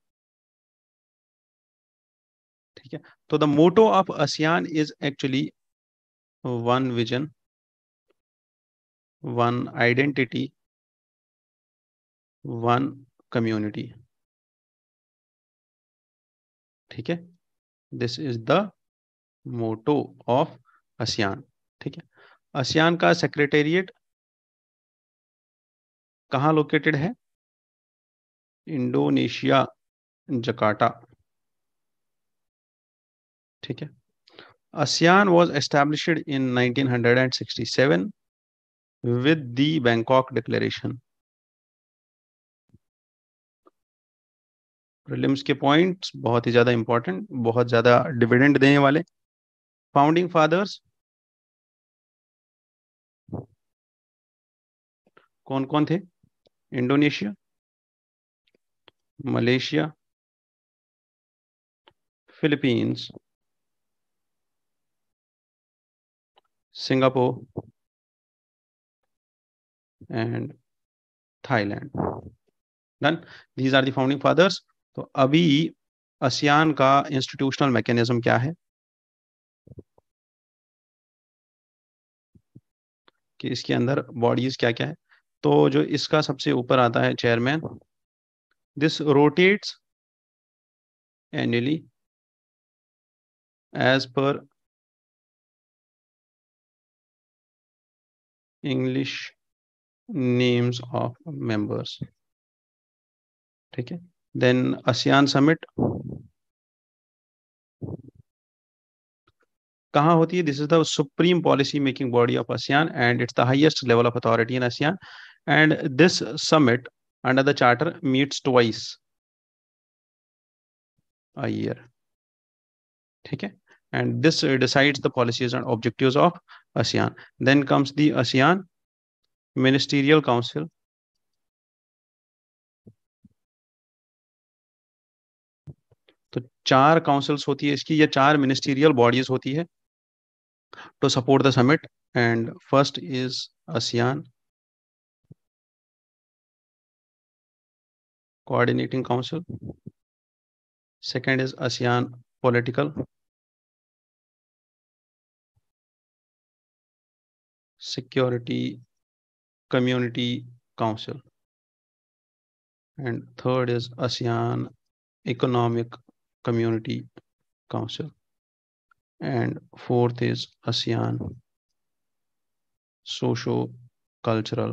ठीक है तो the motto of ASEAN is actually one vision one identity one community ठीक है this is the motto of ASEAN ठीक है ASEAN का secretariat कहा located है इंडोनेशिया जकार्टा ठीक है ASEAN was establish in nineteen hundred and sixty seven with Bangkok declaration prelims के पॉइंट्स बहुत ही ज़्यादा इंपॉर्टेंट बहुत ज़्यादा डिविडेंड देने वाले फाउंडिंग फादर्स कौन कौन थे Indonesia Malaysia Philippines Singapore and Thailand done these are the founding fathers तो अभी असियान का इंस्टीट्यूशनल मैकेनिज्म क्या है कि इसके अंदर बॉडीज क्या क्या है तो जो इसका सबसे ऊपर आता है chairman this rotates annually as per English names of members ठीक है then ASEAN Summit. कहाँ होती है this is the supreme policy making body of ASEAN and it's the highest level of authority in ASEAN. And this summit under the charter meets twice a year. ठीक है and this decides the policies and objectives of ASEAN. Then comes the ASEAN Ministerial Council तो चार councils होती है इसकी या चार ministerial bodies होती है to support the summit and first is ASEAN coordinating council second is ASEAN political security community council and third is ASEAN economic Community Council. And fourth is ASEAN Socio Cultural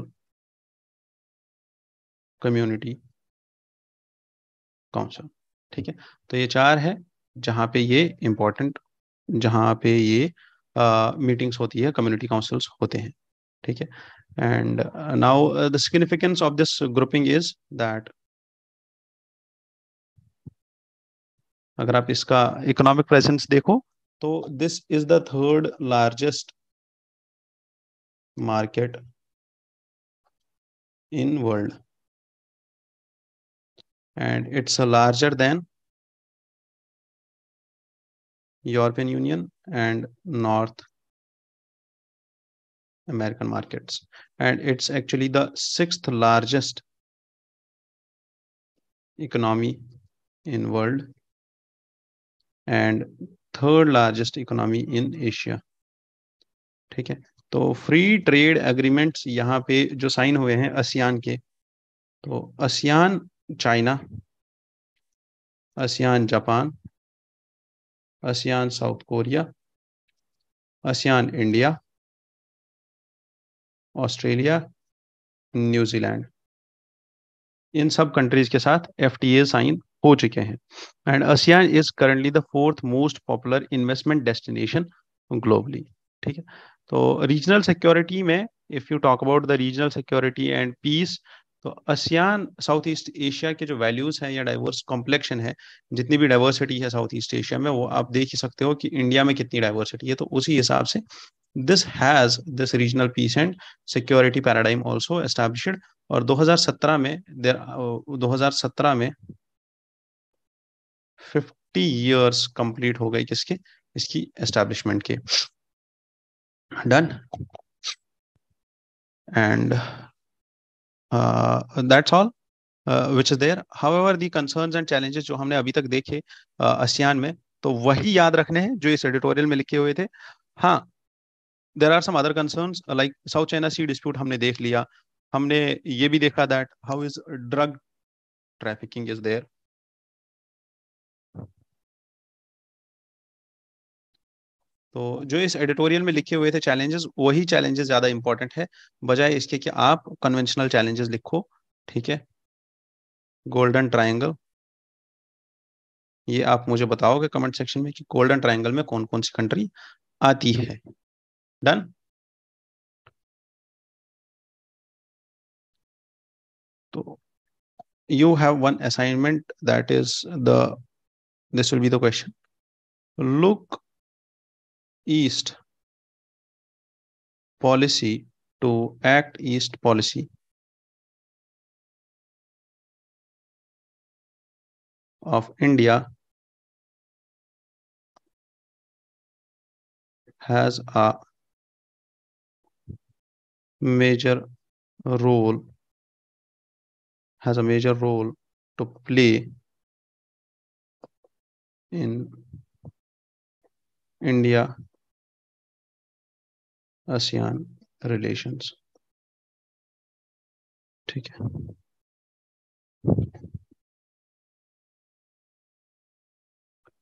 Community Council. ठीक है तो ये चार है जहां पे ये important जहां पे ये मीटिंग्स uh, होती है कम्युनिटी काउंसिल्स होते हैं ठीक है and now the significance of this grouping is that अगर आप इसका इकोनॉमिक प्रेजेंस देखो तो this is the third largest market in world and it's a larger than European union and north American markets and it's actually the six largest economy in world and third largest economy in Asia ठीक है तो free trade agreements यहाँ पे जो sign हुए हैं ASEAN के तो ASEAN China ASEAN Japan ASEAN south Korea ASEAN India Australia New Zealand इन सब कंट्रीज के साथ एफ साइन हो चुके हैं and ASEAN is currently the fourth most popular investment destination globally ठीक है तो रीजनल सिक्योरिटी में if you talk about the regional security and peace तो आसियान साउथ ईस्ट एशिया के जो वैल्यूज हैं या डाइवर्स कॉम्प्लेक्शन है जितनी भी डाइवर्सिटी है साउथ ईस्ट एशिया में वो आप देख ही सकते हो कि इंडिया में कितनी डाइवर्सिटी है तो उसी हिसाब से this has this regional peace and security paradigm also established और 2017 में देर दो में फिफ्टी ईयर्स कंप्लीट हो गई किसके इसकी एस्टेब्लिशमेंट के done and that's all which is there ever the concern and challenges जो हमने अभी तक देखे आसियान uh, में तो वही याद रखने हैं जो इस एडिटोरियल में लिखे हुए थे हाँ there are some other concern like south China sea dispute हमने देख लिया हमने ये भी देखा that how is drug trafficking is there तो जो इस एडिटोरियल में लिखे हुए थे चैलेंजेस वही चैलेंजेस ज्यादा इंपॉर्टेंट है बजाय इसके कि आप कन्वेंशनल चैलेंजेस लिखो ठीक है गोल्डन ट्राइंगल ये आप मुझे बताओगे कमेंट सेक्शन में कि गोल्डन ट्राइंगल में कौन कौन सी कंट्री आती है डन तो you have one assignment that is the this will be the question look East policy to Act East policy. of India has a major role has a major role to play in India ASEAN relations. ठीक है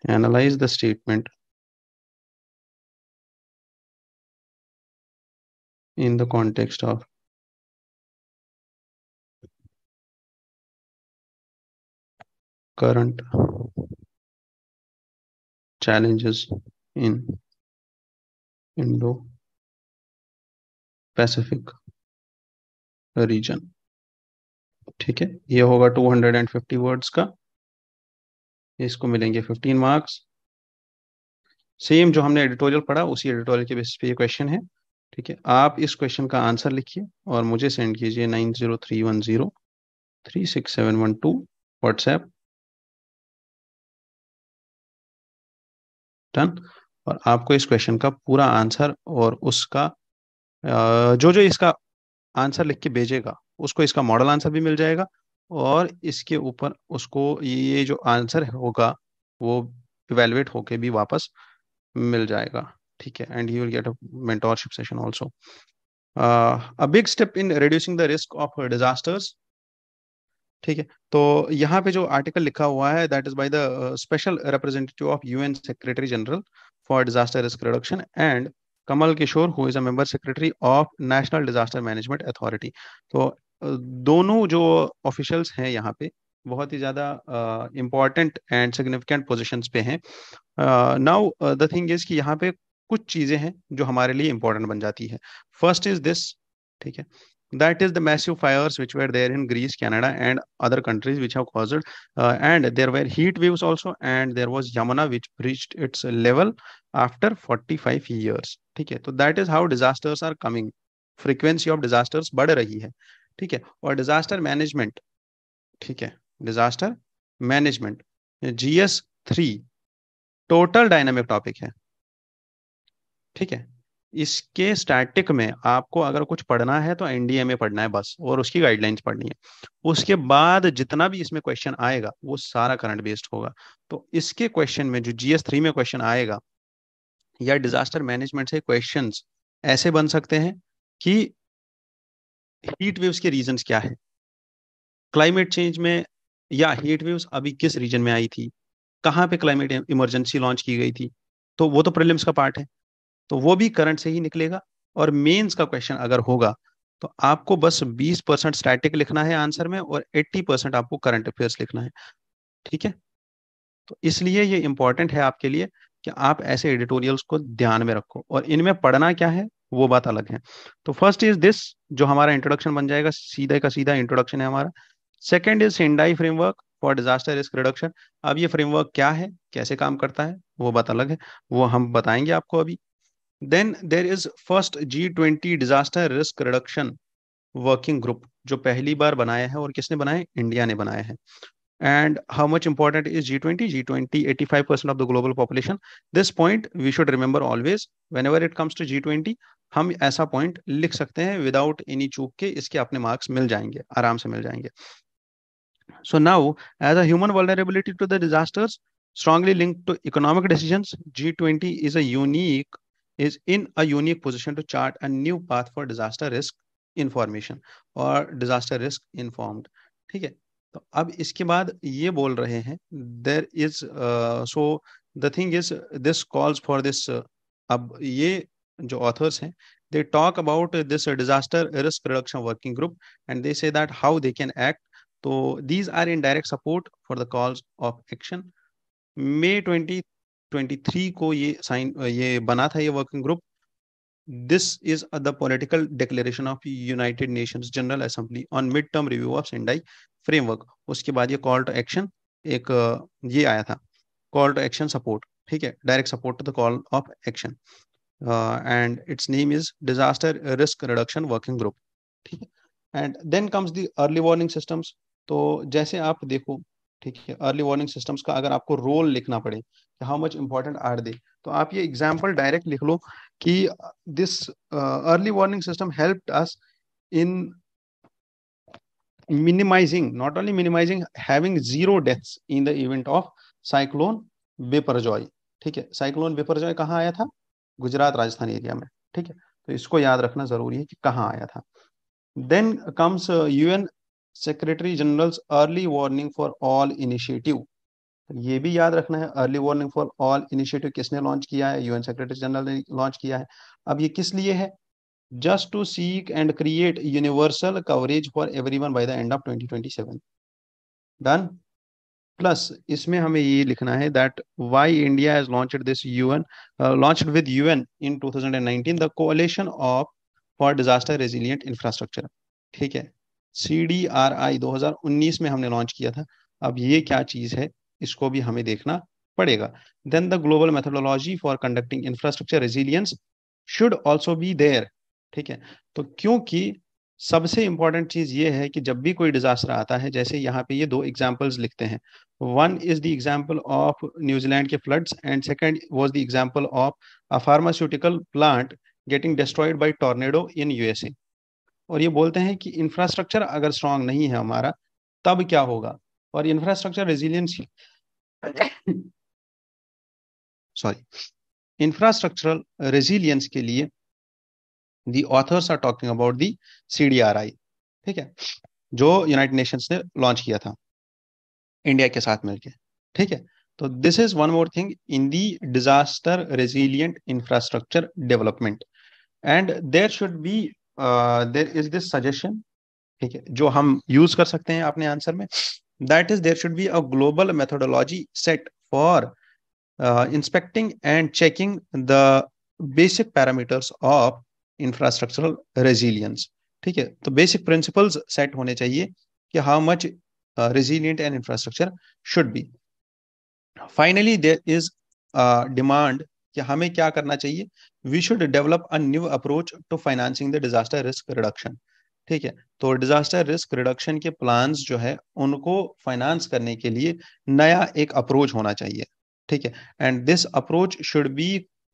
Analyze the statement in the context of current challenges in Indo Pacific region ठीक है ये होगा 250 words का इसको मिलेंगे 15 marks same जो हमने एडिटोरियल पढ़ा उसी एडिटोरियल के बेसिस पे ये क्वेश्चन है ठीक है आप इस क्वेश्चन का आंसर लिखिए और मुझे सेंड कीजिए nine zero three one zero three six seven one two WhatsApp done और आपको इस क्वेश्चन का पूरा आंसर और उसका जो जो इसका आंसर लिख के भेजेगा उसको इसका मॉडल आंसर भी मिल जाएगा और इसके ऊपर उसको ये जो आंसर होगा वो इवेलुएट होके भी वापस मिल जाएगा ठीक है and you will get a mentorship session also a big step in reducing the risk of disasters ठीक है तो यहाँ पे जो आर्टिकल लिखा हुआ है that is by the special representative of UN secretary general for disaster risk reduction and Kamal Kishore who is तो, a member secretary of national disaster management authority तो दोनों जो ऑफिशियल्स हैं यहाँ पे बहुत ही ज़्यादा इम्पॉर्टेंट एंड सिग्निफिकेंट पोजिशन पे हैं नाउ द थिंग इज कि यहाँ पे कुछ चीज़ें हैं जो हमारे लिए इम्पोर्टेंट बन जाती है फर्स्ट इज दिस ठीक है that is the massive fires which were there in greece canada and other countries which have caused uh, and there were heat waves also and there was yamuna which reached its level after 45 years Okay, so that is how disasters are coming. Frequency of disasters of disasters बढ़ रही disaster ठीक है और disaster management ठीक है disaster management GS three total dynamic topic है ठीक है इसके स्टैटिक में आपको अगर कुछ पढ़ना है तो एनडीए में पढ़ना है बस और उसकी गाइडलाइंस पढ़नी है उसके बाद जितना भी इसमें क्वेश्चन आएगा वो सारा करंट बेस्ड होगा तो इसके क्वेश्चन में जो जीएस थ्री में क्वेश्चन आएगा या डिजास्टर मैनेजमेंट से क्वेश्चन ऐसे बन सकते हैं कि हीट वेव्स के रीजन क्या है क्लाइमेट चेंज में या हीट वेव्स अभी किस रीजन में आई थी कहाँ पे क्लाइमेट इमरजेंसी लॉन्च की गई थी तो वो तो प्रिलिम्स का पार्ट है तो वो भी करंट से ही निकलेगा और मेंस का क्वेश्चन अगर होगा तो आपको बस 20 परसेंट स्टैटिक लिखना है आंसर में और 80 परसेंट आपको करंट अफेयर्स लिखना है ठीक है तो इसलिए ये इंपॉर्टेंट है आपके लिए कि आप ऐसे एडिटोरियल्स को ध्यान में रखो और इनमें पढ़ना क्या है वो बात अलग है तो फर्स्ट इज दिस जो हमारा इंट्रोडक्शन बन जाएगा सीधे का सीधा इंट्रोडक्शन है हमारा second is Sendai framework for disaster risk reduction अब ये फ्रेमवर्क क्या है कैसे काम करता है वो बात अलग है वो हम बताएंगे आपको अभी then there is first G twenty disaster risk reduction working group जो पहली बार बनाया है और किसने बनाया है इंडिया ने बनाया है and how much important is G twenty G twenty eighty five percent of the global population this point we should remember always whenever it comes to G twenty हम ऐसा पॉइंट लिख सकते हैं without any चूक के इसके अपने marks मिल जाएंगे आराम से मिल जाएंगे so now as a human vulnerability to the disasters strongly link to economic decision G twenty is अक is in a unique position to chart a new path for disaster risk information और disaster risk informed ठीक है तो अब इसके बाद ये बोल रहे हैं there is so the thing is this calls for this अब ये जो ऑथर्स हैं they talk about this disaster risk reduction working group and they say that how they can act so these are in direct support for the calls of action may 23 23 को ये sign ये बना था ये working group this is the political declaration of united nations general assembly on mid term review of Sendai framework उसके बाद ये call to action एक ये आया था कॉल टू एक्शन सपोर्ट ठीक है direct support to the call of action and its name is disaster risk reduction working group ठीक है and then comes the early warning systems तो जैसे आप देखो ठीक है अर्ली वार्निंग सिस्टम्स का अगर आपको रोल लिखना पड़े how much important are they तो आप ये एग्जाम्पल डायरेक्ट लिख लो कि this early warning system help us in minimizing not only minimizing having zero deaths in the event of cyclone Biparjoy ठीक है साइक्लोन विपरजॉय कहाँ आया था गुजरात राजस्थान एरिया में ठीक है तो इसको याद रखना जरूरी है कि कहाँ आया था then comes UN secretary general's early warning for all initiative ये भी याद रखना है early warning for all initiative किसने लॉन्च किया है यूएन सेक्रेटरी जनरल ने लॉन्च किया है अब ये किस लिए है just to seek and create universal coverage for every one by the end of 2027 done plus इसमें हमें ये लिखना है that why India has launched this UN launched with UN in 2019 the coalition of for disaster resilient infrastructure ठीक है सी D R आई दो में हमने लॉन्च किया था अब ये क्या चीज है इसको भी हमें देखना पड़ेगा then the global methodology for conducting infrastructure resilience should also be there ठीक है तो क्योंकि सबसे इंपॉर्टेंट चीज ये है कि जब भी कोई डिजास्टर आता है जैसे यहाँ पे ये दो एग्जाम्पल्स लिखते हैं one is the example of New Zealand के floods and second was the example of a pharmaceutical plant getting destroyed by tornado in USA और ये बोलते हैं कि इंफ्रास्ट्रक्चर अगर स्ट्रांग नहीं है हमारा तब क्या होगा और infrastructure resilience sorry infrastructural resilience के लिए talking about the C D R I ठीक है जो यूनाइटेड नेशंस ने लॉन्च किया था इंडिया के साथ मिलकर ठीक है तो this is one more thing in the disaster resilient infrastructure development and there should be there is this suggestion ठीक है जो हम यूज कर सकते हैं अपने आंसर में that is there should be a global methodology set for uh, inspecting and checking the basic parameters of infrastructural resilience ठीक है तो बेसिक प्रिंसिपल्स सेट होने चाहिए कि how much resilient and infrastructure should be finally there is demand कि हमें क्या करना चाहिए वी शुड डेवलप ठीक है तो डिजास्टर रिस्क रिडक्शन के प्लान्स जो है उनको फाइनेंस करने के लिए नया एक अप्रोच होना चाहिए ठीक है and this approach should be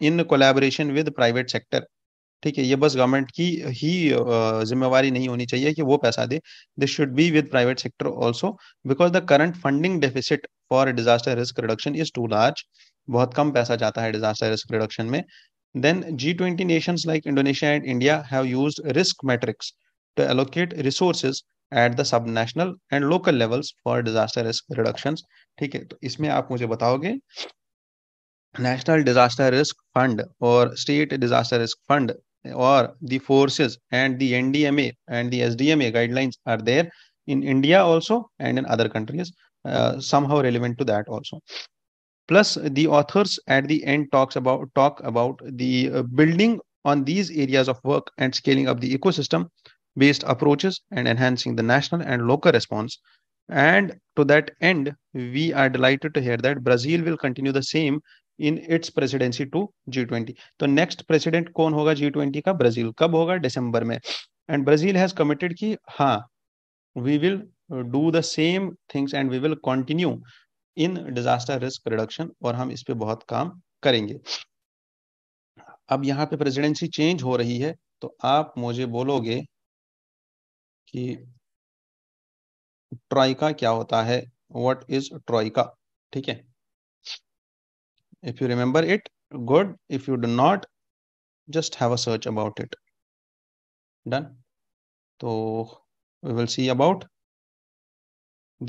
in collaboration with private sector ठीक है ये बस गवर्नमेंट की ही जिम्मेवारी नहीं होनी चाहिए कि वो पैसा दे this should be with private sector also because the current funding deficit for disaster risk reduction is too large बहुत कम पैसा जाता है डिजास्टर रिस्क रिडक्शन में then G twenty nation like Indonesia and India have use risk matrix to allocate resources at the sub and local levels for disaster risk reductions. Reduction ठीक है तो इसमें आप मुझे बताओगे नेशनल डिजास्टर रिस्क फंड और state disaster risk fund or the forces and the NDMA and the SDMA guidelines are there in India also and in other countries, uh, somehow relevant to that also. Plus, the authors at the end talks about talk about the uh, building on these areas of work and scaling up the ecosystem based approaches and enhancing the national and local response. And to that end, we are delighted to hear that Brazil will continue the same in its presidency to G twenty तो next president कौन होगा G twenty का Brazil कब होगा दिसंबर में and Brazil has committed कि हाँ we will do the same things and we will continue in disaster risk reduction और हम इस पे बहुत काम करेंगे अब यहाँ पे प्रेसिडेंसी चेंज हो रही है तो आप मुझे बोलोगे कि ट्राइका क्या होता है वट इज ट्रॉइका ठीक है if you remember it good if you do not just have a search about it done तो we will see about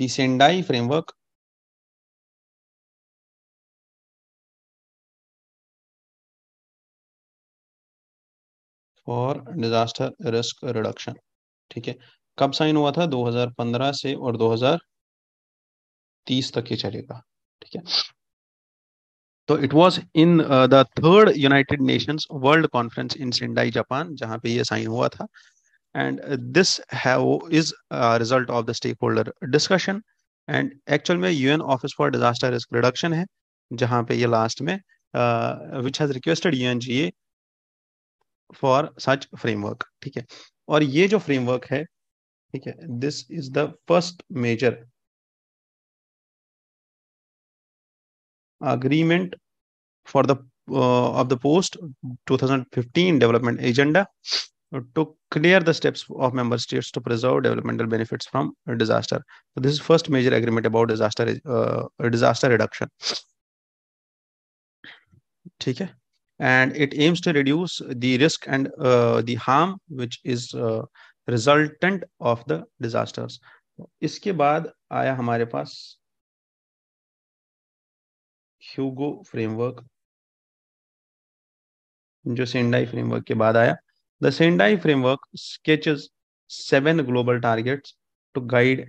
the Sendai framework for disaster risk reduction ठीक है कब साइन हुआ था 2015 से और 2030 तक ये चलेगा ठीक है तो it was in the third United Nations world conference in Sendai Japan जहां पे ये साइन हुआ था and this is result of the stakeholder discussion and actual में UN office for disaster risk reduction है जहां पे ये लास्ट में which has requested you for such framework ठीक है और ये जो फ्रेमवर्क है ठीक है this is the first major agreement for the of the post 2015 development agenda to clear the steps of member states to preserve developmental benefits from disaster this is first major agreement about disaster disaster reduction ठीक है and it aims to reduce the risk and uh, the harm which is uh, resultant of the disasters इसके बाद आया हमारे पास Hyogo framework जो Sendai framework के बाद आया The Sendai Framework sketches seven global targets to guide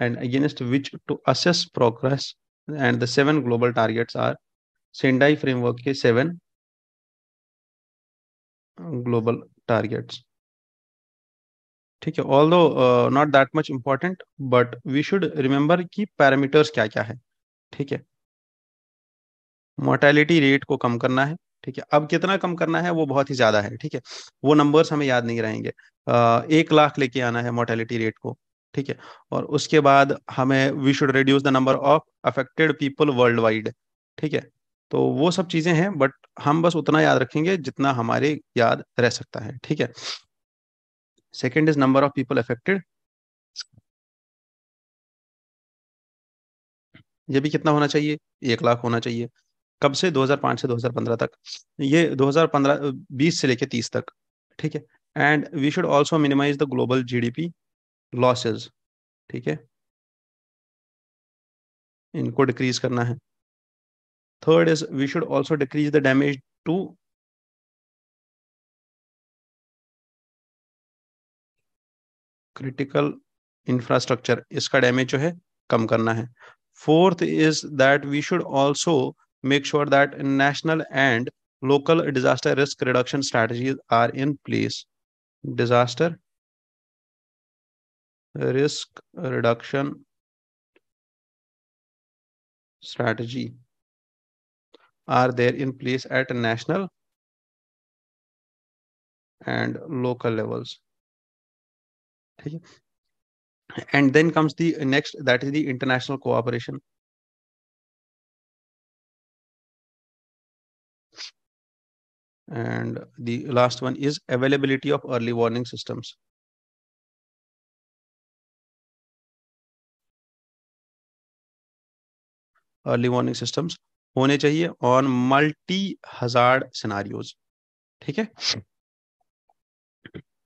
and against which to assess progress and the seven global targets are sendai framework ke seven global targets ठीक है although not that much important but we should remember कि parameters क्या क्या है ठीक है mortality rate को कम करना है ठीक है अब कितना कम करना है वो बहुत ही ज्यादा है ठीक है वो नंबर्स हमें याद नहीं रहेंगे uh, एक लाख लेके आना है मोर्टेलिटी रेट को ठीक है और उसके बाद हमें we should reduce the number of affected people worldwide ठीक है तो वो सब चीजें हैं बट हम बस उतना याद रखेंगे जितना हमारे याद रह सकता है ठीक है second is number of people affected ये भी कितना होना चाहिए एक लाख होना चाहिए कब से 2005 से 2015 तक ये 2015 20 से लेके 30 तक ठीक है and we should also minimise the global G D P losses ठीक है इनको डिक्रीज करना है Third is we should also decrease the damage to critical infrastructure. Iska damage jo hai, kam Fourth is that we should also make sure that national and local disaster risk reduction strategies are in place. Disaster risk reduction strategy are there in place at national and local levels and then comes the next that is the international cooperation and the last one is availability of early warning systems early warning systems होने चाहिए on multi hazard scenarios ठीक है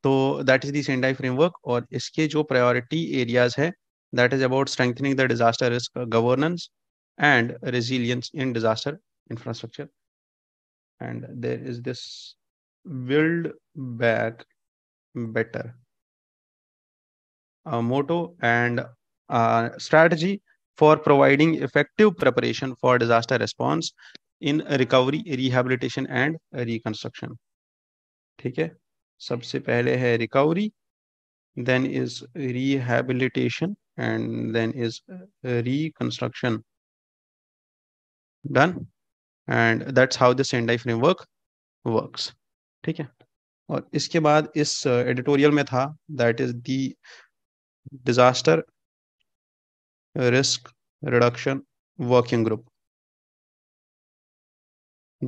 तो that is देंडाई framework और इसके जो priority areas है that is about strengthening the disaster risk governance and resilience in disaster infrastructure and there is this build back better motto and strategy for providing effective preparation for disaster response in recovery rehabilitation and reconstruction ठीक है सबसे पहले recovery then is rehabilitation and then is reconstruction done and that's how the Sendai framework works ठीक है और इसके बाद इस एडिटोरियल uh, में था that risk reduction working group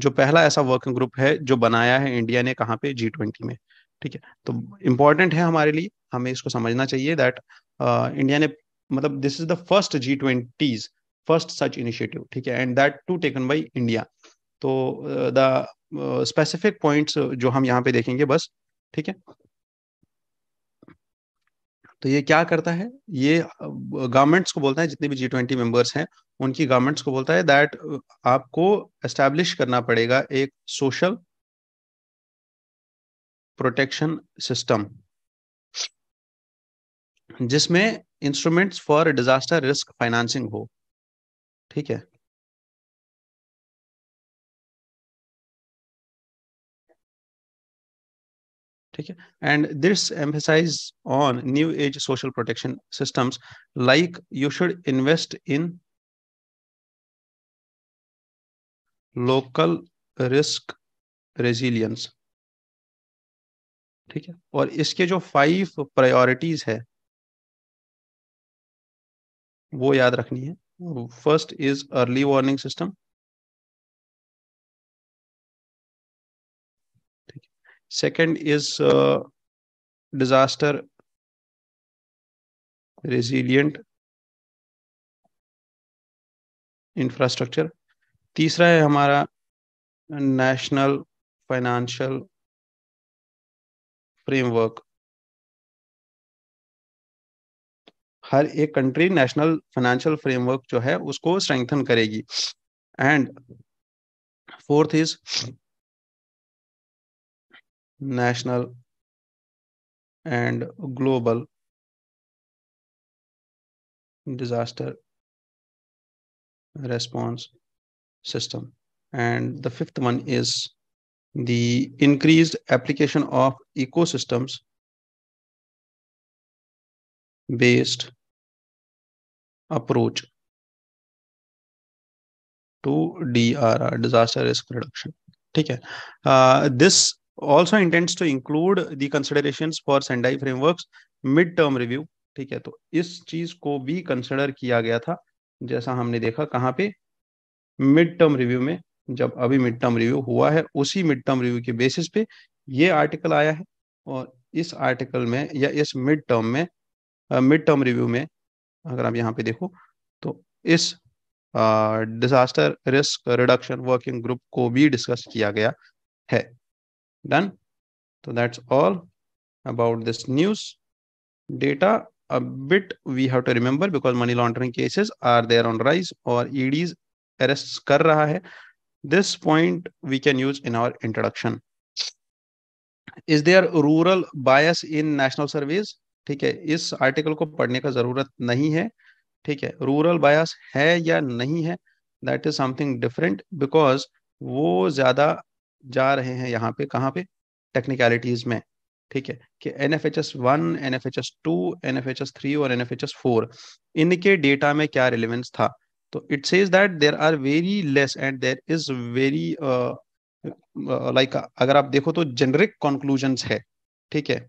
जो पहला ऐसा वर्किंग ग्रुप है जो बनाया है इंडिया ने कहा पे जी ट्वेंटी में ठीक है तो इंपॉर्टेंट है हमारे लिए हमें इसको समझना चाहिए दैट इंडिया uh, ने मतलब this is the first G twenties first such initiative ठीक है and that too taken by India तो द स्पेसिफिक पॉइंट्स जो हम यहाँ पे देखेंगे बस ठीक है तो ये क्या करता है ये गवर्नमेंट्स को बोलता है जितने भी जी ट्वेंटी मेंबर्स हैं उनकी गवर्नमेंट्स को बोलता है दैट आपको एस्टेब्लिश करना पड़ेगा एक सोशल प्रोटेक्शन सिस्टम जिसमें instruments for disaster risk financing हो ठीक है ठीक है and this emphasise on new age social protection systems like you should invest in local risk resilience ठीक है और इसके जो फाइव प्रायोरिटीज है वो याद रखनी है first is early warning system second is uh, disaster resilient infrastructure तीसरा है हमारा नेशनल फाइनेंशियल फ्रेमवर्क हर एक कंट्री नेशनल फाइनेंशियल फ्रेमवर्क जो है उसको स्ट्रेंथन करेगी and fourth is national, and global disaster response system. And the fifth one is the increased application of ecosystems based approach to DRR disaster risk reduction. ठीक है uh, this also intends to include the considerations for sendai frameworks mid term review ठीक है तो इस चीज को भी consider किया गया था जैसा हमने देखा कहाँ पे मिड टर्म रिव्यू में जब अभी मिड टर्म रिव्यू हुआ है उसी मिड टर्म रिव्यू के बेसिस पे ये आर्टिकल आया है और इस आर्टिकल में या इस मिड टर्म में मिड टर्म रिव्यू में अगर आप यहाँ पे देखो तो इस disaster risk reduction working group को भी डिस्कस किया गया है done so that's all about this news data a bit we have to remember because money laundering cases are there on rise or eds arrests kar raha hai this point we can use in our introduction is there rural bias in national surveys ठीक है इस article को पढ़ने का जरूरत नहीं है ठीक है रूरल बायस है या नहीं है that is something different because वो ज्यादा जा रहे हैं यहाँ पे कहाँ पे टेक्निकलिटीज में ठीक है कि N F H S one N F H S two N F H S three और N F H S four इनके डेटा में क्या रिलेवेंस था तो it says that there are very less and there is very like अगर आप देखो तो जेनरिक कॉन्क्लूजन है ठीक है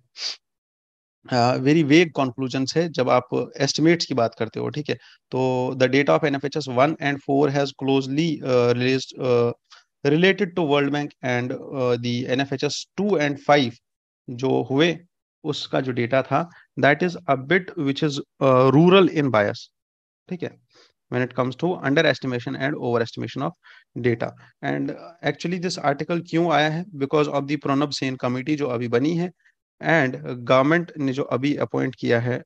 वेरी वेग कॉन्क्लूजन है जब आप एस्टिमेट्स की बात करते हो ठीक है तो the data of N F H S one and four has closely relays related to World Bank and the N F H S two and five जो हुए उसका जो डेटा था that is a bit which is rural in bias ठीक है when it comes to underestimation and overestimation of data and actually this article क्यों आया है because of the Pranab Sen committee जो अभी बनी है and government ने जो अभी appoint किया है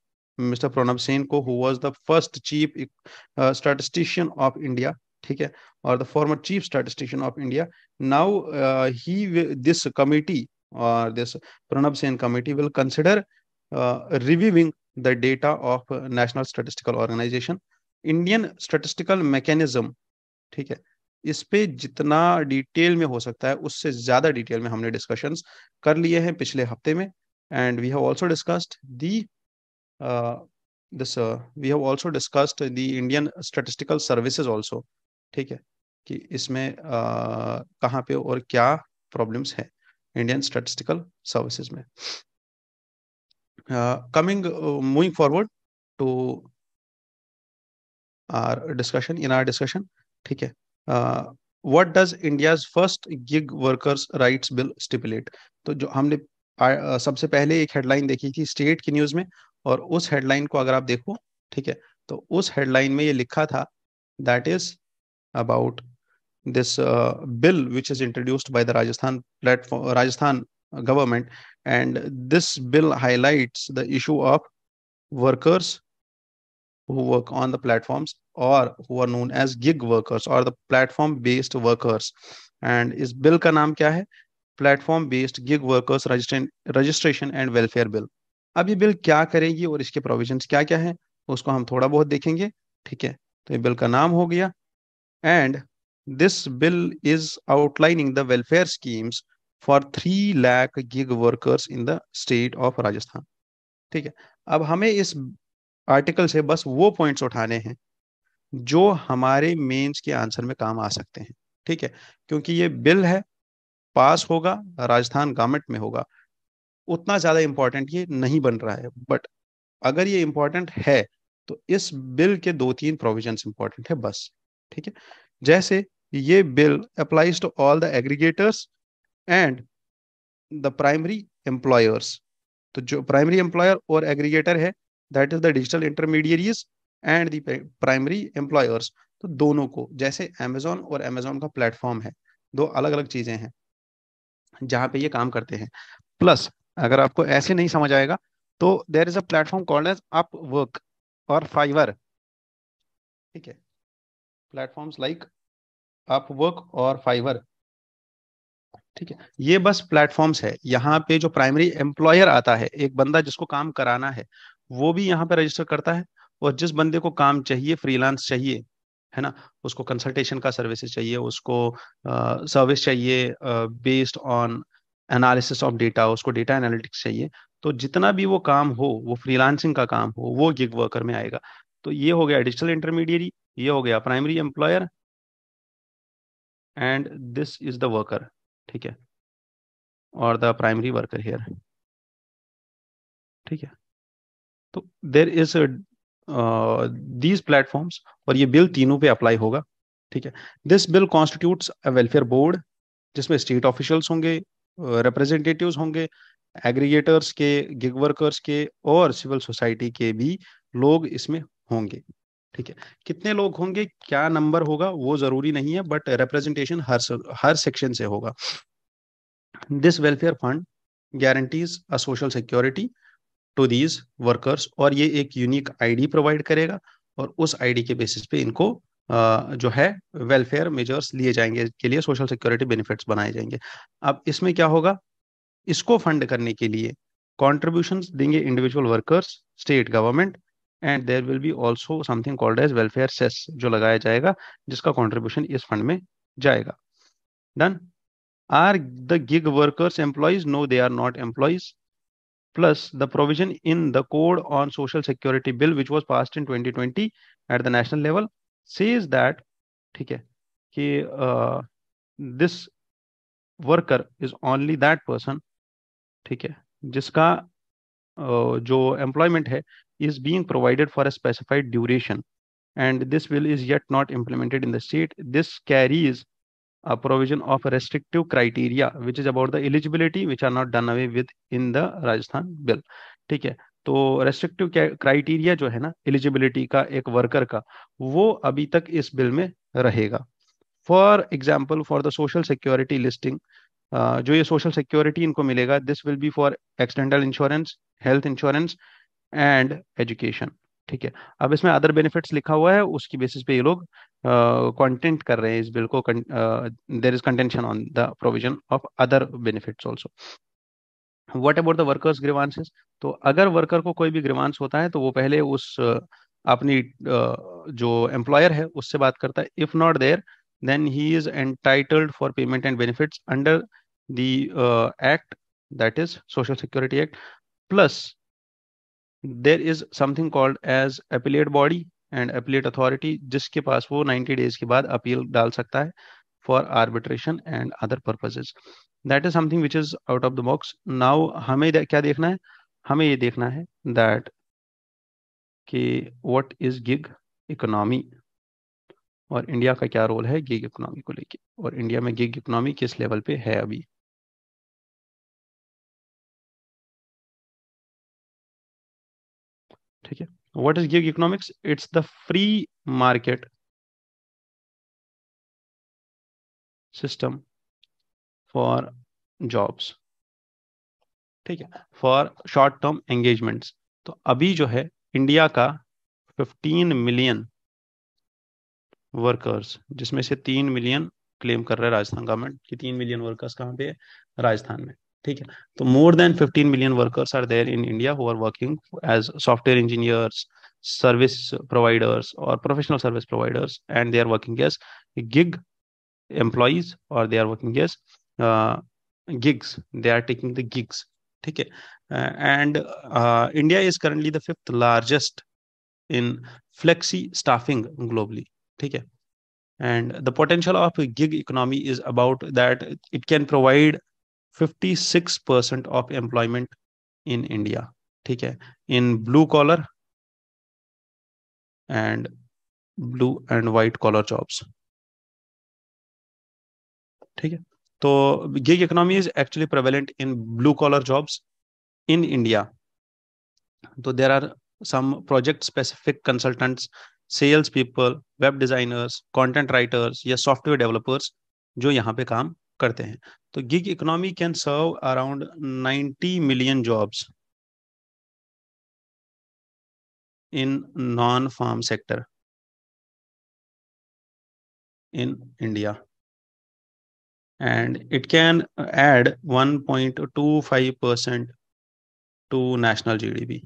Mr. Pranab Sen को who was the first chief uh, statistician of India ठीक है और the former chief statistician of India now he this committee और this Pranab Sen committee will consider uh, the data of National Statistical Organisation Indian statistical mechanism ठीक है इस पे जितना detail में हो सकता है उससे ज्यादा डिटेल में हमने डिस्कशंस कर लिए हैं पिछले हफ्ते में and we have also discussed the this we have also discussed the Indian statistical services also ठीक है कि इसमें कहाँ पे और क्या प्रॉब्लम्स हैं इंडियन स्टैटिस्टिकल सर्विसेज में coming moving forward to our discussion in our discussion ठीक है what does India's first gig workers rights bill stipulate तो जो हमने आ, सबसे पहले एक हेडलाइन देखी थी स्टेट की न्यूज में और उस हेडलाइन को अगर आप देखो ठीक है तो उस हेडलाइन में ये लिखा था that is about this uh, bill which is introduced by the Rajasthan platform Rajasthan government and this bill highlights the issue of workers who work on the platforms or who are known as gig workers or the platform based workers and is bill ka naam kya hai? platform based gig workers registration registration and welfare bill अब ये bill क्या करेगी और इसके provisions क्या क्या हैं उसको हम थोड़ा बहुत देखेंगे ठीक है तो ये बिल का नाम हो गया And this bill is outlining the welfare schemes for 3 lakh gig workers in the state of Rajasthan. ठीक है अब हमें इस आर्टिकल से बस वो पॉइंट्स उठाने हैं जो हमारे मेंस के आंसर में काम आ सकते हैं ठीक है क्योंकि ये बिल है पास होगा राजस्थान गवर्नमेंट में होगा उतना ज़्यादा इम्पोर्टेंट ये नहीं बन रहा है बट अगर ये इंपॉर्टेंट है तो इस बिल के दो तीन प्रोविजंस इम्पोर्टेंट है बस ठीक है जैसे ये bill applies to all the aggregators and the primary employers तो जो प्राइमरी एम्प्लॉयर और एग्रीगेटर है that is the digital intermediaries and the primary employers तो दोनों को जैसे अमेजोन और अमेजोन का प्लेटफॉर्म है दो अलग अलग चीजें हैं जहां पे ये काम करते हैं प्लस अगर आपको ऐसे नहीं समझ आएगा तो there is a platform called as Upwork और फाइवर ठीक है प्लेटफॉर्म्स लाइक अपवर्क और फाइवर ठीक है ये बस प्लेटफॉर्म्स है यहाँ पे जो प्राइमरी एम्प्लॉयर आता है एक बंदा जिसको काम कराना है वो भी यहाँ पे रजिस्टर करता है और जिस बंदे को काम चाहिए फ्रीलांस चाहिए है ना उसको कंसल्टेशन का सर्विसेज चाहिए उसको सर्विस uh, चाहिए based on analysis of data उसको डेटा एनालिटिक्स चाहिए तो जितना भी वो काम हो वो फ्रीलांसिंग का काम हो वो गिग वर्कर में आएगा तो ये हो गया डिजिटल इंटरमीडिएट ये हो गया primary employer and this is the worker ठीक है और द प्राइमरी वर्कर हेयर ठीक है तो देर इज दीज प्लेटफॉर्म्स और ये बिल तीनों पे अप्लाई होगा ठीक है this bill constitutes a welfare board जिसमें स्टेट ऑफिशियल्स होंगे रिप्रेजेंटेटिव्स uh, होंगे एग्रीगेटर्स के गिग वर्कर्स के और सिविल सोसाइटी के भी लोग इसमें होंगे ठीक है कितने लोग होंगे क्या नंबर होगा वो जरूरी नहीं है बट रिप्रेजेंटेशन हर हर सेक्शन से होगा this welfare fund guarantees a social security to these workers और ये एक यूनिक आईडी प्रोवाइड करेगा और उस आईडी के बेसिस पे इनको जो है वेलफेयर मेजर्स लिए जाएंगे के लिए सोशल सिक्योरिटी बेनिफिट्स बनाए जाएंगे अब इसमें क्या होगा इसको फंड करने के लिए कॉन्ट्रीब्यूशन देंगे individual workers state government and there will be also something called as welfare cess जो लगाया जाएगा जिसका कॉन्ट्रीब्यूशन इस फंड में जाएगा done are the gig workers employees no they are not employees plus the provision in the code on social security bill which was passed twenty 2020 at the national level says that ठीक है कि this worker is only that person ठीक है जिसका uh, जो employment है is being provided for a specified duration and this bill is yet not implemented in the state this carries a provision of a restrictive criteria which is about the eligibility which are not done away with in the rajasthan bill ठीक है तो restrictive criteria जो है ना eligibility का एक worker का वो अभी तक इस बिल में रहेगा for example for the social security listing जो ये सोशल सिक्योरिटी इनको मिलेगा this will be for accidental insurance health insurance and education ठीक है अब इसमें अदर बेनिफिट्स लिखा हुआ है उसकी बेसिस पे ये लोग कंटेंट uh, कर रहे हैं इस बिल को there is contention on the provision of other benefits also what about the workers grievances तो अगर वर्कर को कोई भी ग्रीवांस होता है तो वो पहले उस अपनी जो एम्प्लॉयर है उससे बात करता है if not there then he is entitled for payment and benefits under the act that is social security act plus there is something called as appellate body and appellate authority जिसके पास वो 90 days के बाद appeal डाल सकता है for arbitration and other purposes that is something which is out of the box now हमें क्या देखना है हमें ये देखना है दैट कि वट इज गिग इकोनॉमी और इंडिया का क्या रोल है गिग इकोनॉमी को लेके और इंडिया में गिग इकोनॉमी किस लेवल पे है अभी ठीक है what is gig economics it's the free market system for jobs ठीक है फॉर शॉर्ट टर्म एंगेजमेंट्स तो अभी जो है इंडिया का 15 मिलियन वर्कर्स जिसमें से तीन मिलियन क्लेम कर रहे हैं राजस्थान गवर्नमेंट कि तीन मिलियन वर्कर्स कहाँ पे है राजस्थान में ठीक है तो more than workers million workers are there in India who are working as software engineers service providers और professional service providers and they are working as gig they और they are working as gigs they are taking the gigs ठीक है uh, and uh, India is currently the fifth largest in flexi staffing globally ठीक है and the potential of gig economy is about that it can provide fifty six percent of employment in India ठीक है in blue collar and blue and white collar jobs ठीक है तो gig economy is actually prevalent in blue collar jobs in India तो there are some project specific consultant sales people web designers content writers या software developers जो यहाँ पे काम करते हैं तो gig economy can serve around 90 million jobs in non farm sector one point two five percent to 1.25% G D P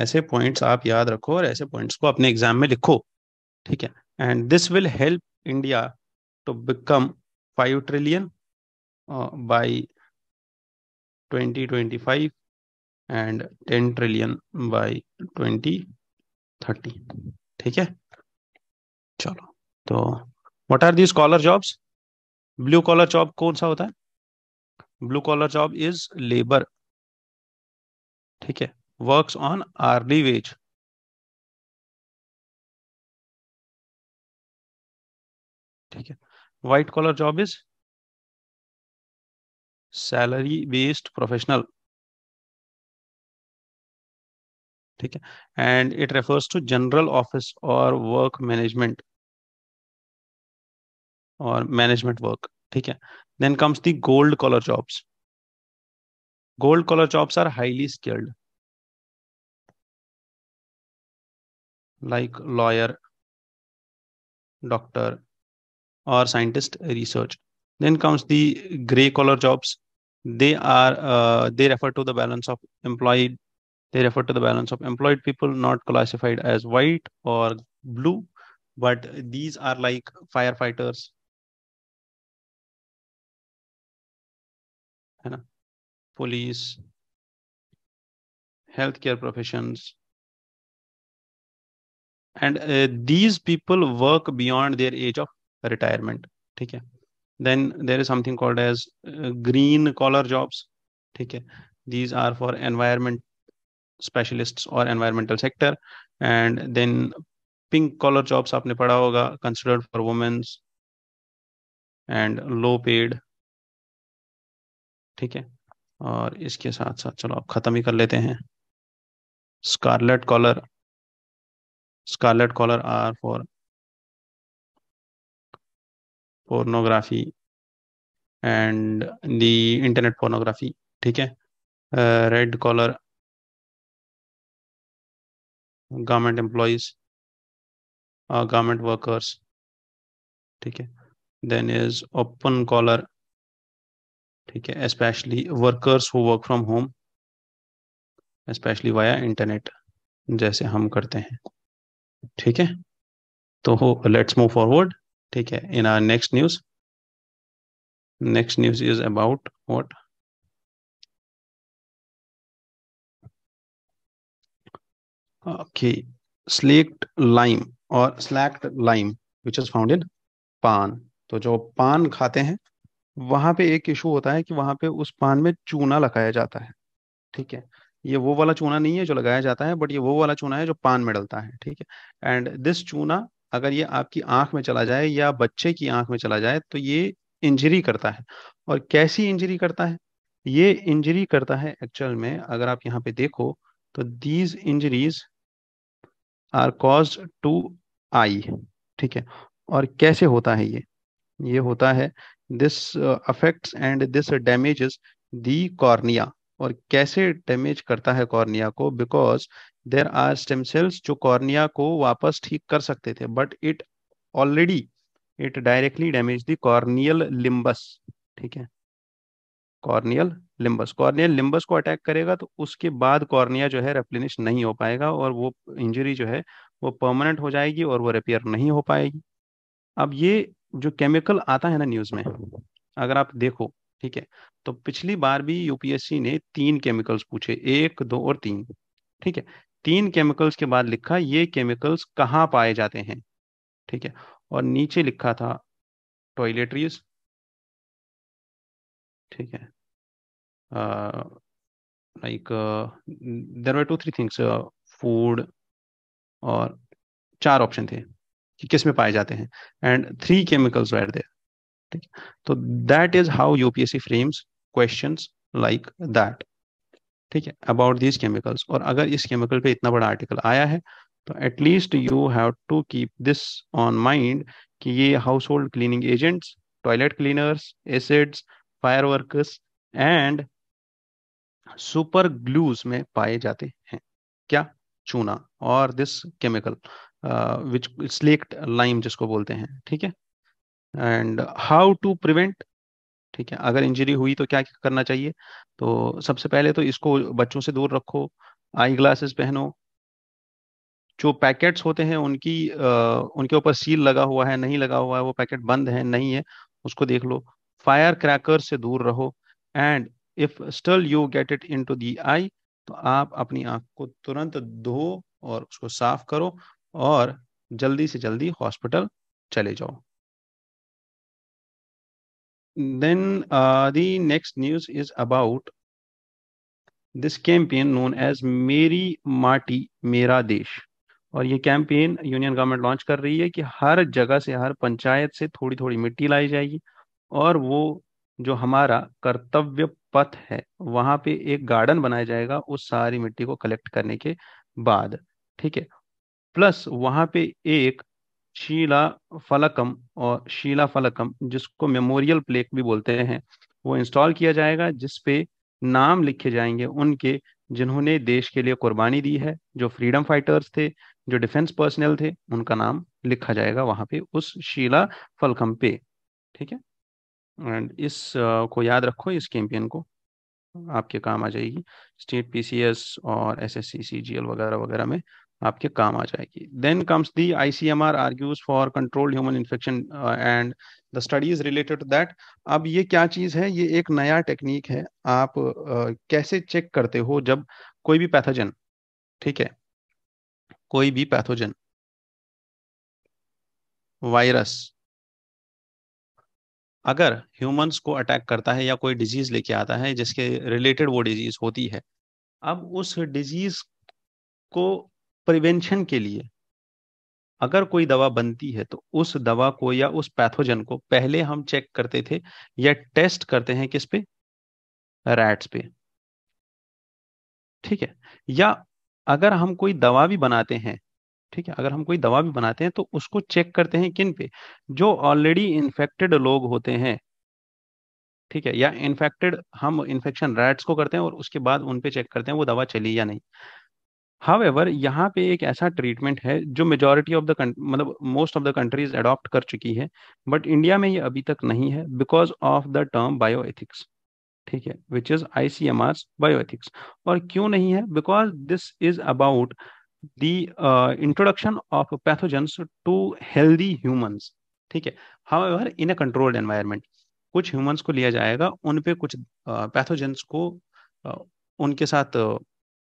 ऐसे points आप याद रखो और ऐसे पॉइंट्स को अपने एग्जाम में लिखो ठीक है and this will help india to become 5 trillion uh, by 2025 and 10 trillion by 2030 okay so what are these collar jobs blue collar job sa hota blue collar job is labor okay works on hourly wage ठीक white collar job is salary based professional ठीक है and it refers to general office or work management or management work ठीक है then comes the gold collar jobs gold collar jobs are highly skilled like lawyer doctor or scientist research. Then comes the gray collar jobs. They are uh, they refer to the balance of employed. They refer to the balance of employed people not classified as white or blue, but these are like firefighters. Police, healthcare professions, and uh, these people work beyond their age of retirement ठीक है then there is something called as green collar jobs ठीक है these are for environment specialists or environmental sector and then pink collar jobs आपने पढ़ा होगा considered for women's and low paid ठीक है और इसके साथ साथ चलो आप खत्म ही कर लेते हैं scarlet collar scarlet collar are for pornography and the internet pornography ठीक है red collar government employees government workers ठीक है देन इज ओपन कॉलर ठीक है specially workers who work from home specially via internet जैसे हम करते हैं ठीक है तो लेट्स मूव फॉरवर्ड ठीक है in our next news next news is about what okay slaked lime or slacked lime which is found in pan तो जो पान खाते हैं वहां पे एक इशू होता है कि वहां पे उस पान में चूना लगाया जाता है ठीक है ये वो वाला चूना नहीं है जो लगाया जाता है बट ये वो वाला चूना है जो पान में डलता है ठीक है एंड दिस चूना अगर ये आपकी आंख में चला जाए या बच्चे की आंख में चला जाए तो ये इंजरी करता है और कैसी इंजरी करता है ये इंजरी करता है एक्चुअल में अगर आप यहाँ पे देखो तो these injuries are cause to eye ठीक है और कैसे होता है ये ये होता है this affects and this damages the cornea और कैसे डैमेज करता है कॉर्निया को because there are stem cells जो कॉर्निया को वापस ठीक कर सकते थे but it already it directly damage the corneal limbus ठीक है कॉर्नियल लिम्बस कॉर्नियल लिम्बस को अटैक करेगा तो उसके बाद कॉर्निया जो है रेप्लिनिश नहीं हो पाएगा और वो इंजरी जो है वो परमानेंट हो जाएगी और वो रिपेयर नहीं हो पाएगी अब ये जो केमिकल आता है ना न्यूज़ में अगर आप देखो ठीक है तो पिछली बार भी यूपीएससी ने तीन केमिकल्स पूछे एक दो और तीन ठीक है तीन केमिकल्स के बाद लिखा ये केमिकल्स कहाँ पाए जाते हैं ठीक है और नीचे लिखा था टॉयलेटरीज ठीक है like there were two three things food और चार ऑप्शन थे कि किस में पाए जाते हैं and three chemicals were there ठीक तो that is how UPSC frames question like that ठीक है अबाउट दीज केमिकल्स और अगर इस केमिकल पे इतना बड़ा आर्टिकल आया है तो at least you have to keep this on mind कि ये household cleaning agents toilet cleaners acids fire workers and super glues में पाए जाते हैं क्या चूना और this chemical which slaked lime जिसको बोलते हैं ठीक है एंड हाउ टू प्रिवेंट ठीक है अगर इंजरी हुई तो क्या करना चाहिए तो सबसे पहले तो इसको बच्चों से दूर रखो आई ग्लासेस पहनो जो पैकेट्स होते हैं उनकी आ, उनके ऊपर सील लगा हुआ है नहीं लगा हुआ है वो पैकेट बंद है नहीं है उसको देख लो फायर क्रैकर से दूर रहो and if still you get it into the eye तो आप अपनी आंख को तुरंत धो और उसको साफ करो और जल्दी से जल्दी हॉस्पिटल चले जाओ then uh, the next news is about this campaign known as Meri माटी Mera Desh. और ये कैंपेन यूनियन गवर्नमेंट लॉन्च कर रही है कि हर जगह से हर पंचायत से थोड़ी थोड़ी मिट्टी लाई जाएगी और वो जो हमारा कर्तव्य पथ है वहां पे एक गार्डन बनाया जाएगा उस सारी मिट्टी को कलेक्ट करने के बाद ठीक है प्लस वहां पे एक शीला फलकम और शीला फलकम जिसको मेमोरियल प्लेक भी बोलते हैं वो इंस्टॉल किया जाएगा जिसपे नाम लिखे जाएंगे उनके जिन्होंने देश के लिए कुर्बानी दी है जो फ्रीडम फाइटर्स थे जो डिफेंस पर्सनल थे उनका नाम लिखा जाएगा वहां पे उस शीला फलकम पे ठीक है एंड इस को याद रखो इस कैंपियन को आपके काम आ जाएगी स्टेट पीसीएस और एसएससी सीजीएल वगैरह वगैरह में आपके काम आ जाएगी then comes the ICMR argues for control human infection and the studies related to that अब ये क्या चीज है ये एक नया टेक्निक है आप uh, कैसे चेक करते हो जब कोई भी पैथोजन ठीक है कोई भी पैथोजन वायरस अगर ह्यूमंस को अटैक करता है या कोई डिजीज लेके आता है जिसके रिलेटेड वो डिजीज होती है अब उस डिजीज को प्रिवेंशन के लिए अगर कोई दवा बनती है तो उस दवा को या उस पैथोजन को पहले हम चेक करते थे या टेस्ट करते हैं किस पे रैट्स पे ठीक है या अगर हम कोई दवा भी बनाते हैं ठीक है अगर हम कोई दवा भी बनाते हैं तो उसको चेक करते हैं किन पे जो ऑलरेडी इन्फेक्टेड लोग होते हैं ठीक है या इन्फेक्टेड हम इन्फेक्शन रैट्स को करते हैं और उसके बाद उन पे चेक करते हैं वो दवा चली या नहीं हावेवर यहाँ पे एक ऐसा ट्रीटमेंट है जो मेजोरिटी ऑफ द मतलब most of the countries adopt कर चुकी है बट इंडिया में ये अभी तक नहीं है because of the term bioethics ठीक है which is I C M R bioethics और क्यों नहीं है because this is about the introduction of pathogens to healthy humans ठीक है however in a controlled environment कुछ ह्यूमंस को लिया जाएगा उन पे कुछ पैथोजेंस uh, को uh, उनके साथ uh,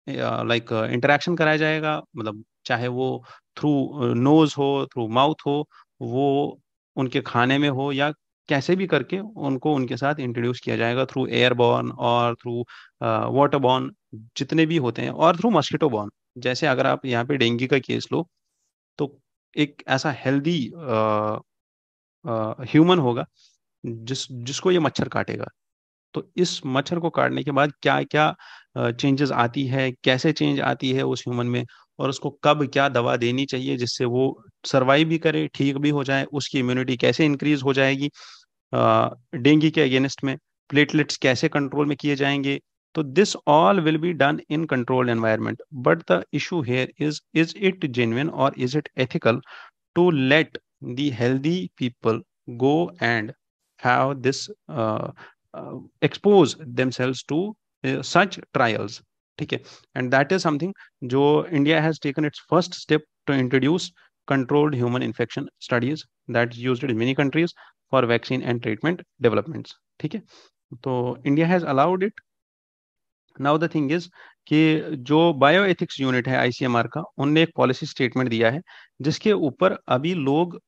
लाइक इंटरेक्शन uh, कराया जाएगा मतलब चाहे वो थ्रू नोज uh, हो थ्रू माउथ हो वो उनके खाने में हो या कैसे भी करके उनको उनके साथ इंट्रोड्यूस किया जाएगा थ्रू एयर बॉर्न और थ्रू वाटर बॉर्न जितने भी होते हैं और थ्रू मस्किटो बॉर्न जैसे अगर आप यहाँ पे डेंगू का केस लो तो एक ऐसा हेल्दी ह्यूमन uh, होगा जिस जिसको ये मच्छर काटेगा तो इस मच्छर को काटने के बाद क्या क्या चेंजेस आती है कैसे चेंज आती है उस ह्यूमन में और उसको कब क्या दवा देनी चाहिए जिससे वो सर्वाइव भी करे ठीक भी हो जाए उसकी इम्यूनिटी कैसे इंक्रीज हो जाएगी डेंगू के अगेंस्ट में प्लेटलेट्स कैसे कंट्रोल में किए जाएंगे तो this all will be done in control environment but the issue here is is it genuine और is it ethical to let the healthy people go and have this expose themselves to such trials ठीक है and that is something जो India has taken its first step to introduce controlled human infection studies that's use in many countries for vaccine and treatment developments ठीक है तो India has allowed it now the thing is कि जो bioethics unit है ICMR का उनने एक policy statement दिया है जिसके ऊपर अभी लोग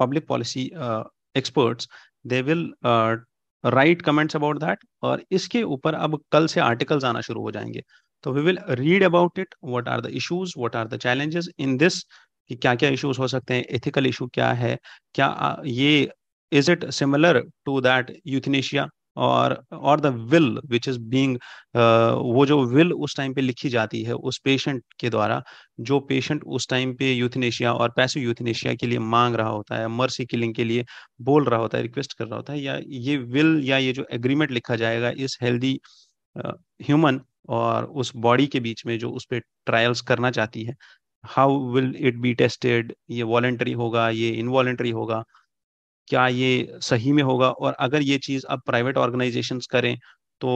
public policy experts they will write comments about that और इसके ऊपर अब कल से आर्टिकल्स आना शुरू हो जाएंगे तो we will read about it what are the issues what are the challenges in this कि क्या क्या इश्यूज हो सकते हैं एथिकल इशू क्या है क्या ये is it similar to that euthanasia और और the will which is being वो जो विल उस टाइम पे लिखी जाती है उस पेशेंट के द्वारा जो पेशेंट उस टाइम पे यूथनेशिया और पैसिव यूथनेशिया के लिए मांग रहा होता है मर्सी किलिंग के लिए बोल रहा होता है रिक्वेस्ट कर रहा होता है या ये विल या ये जो एग्रीमेंट लिखा जाएगा इस हेल्दी ह्यूमन और उस बॉडी के बीच में जो उस पर ट्रायल्स करना चाहती है how will it be tested ये वॉलेंट्री होगा ये इनवॉलेंट्री होगा क्या ये सही में होगा और अगर ये चीज अब प्राइवेट ऑर्गेनाइजेशन करें तो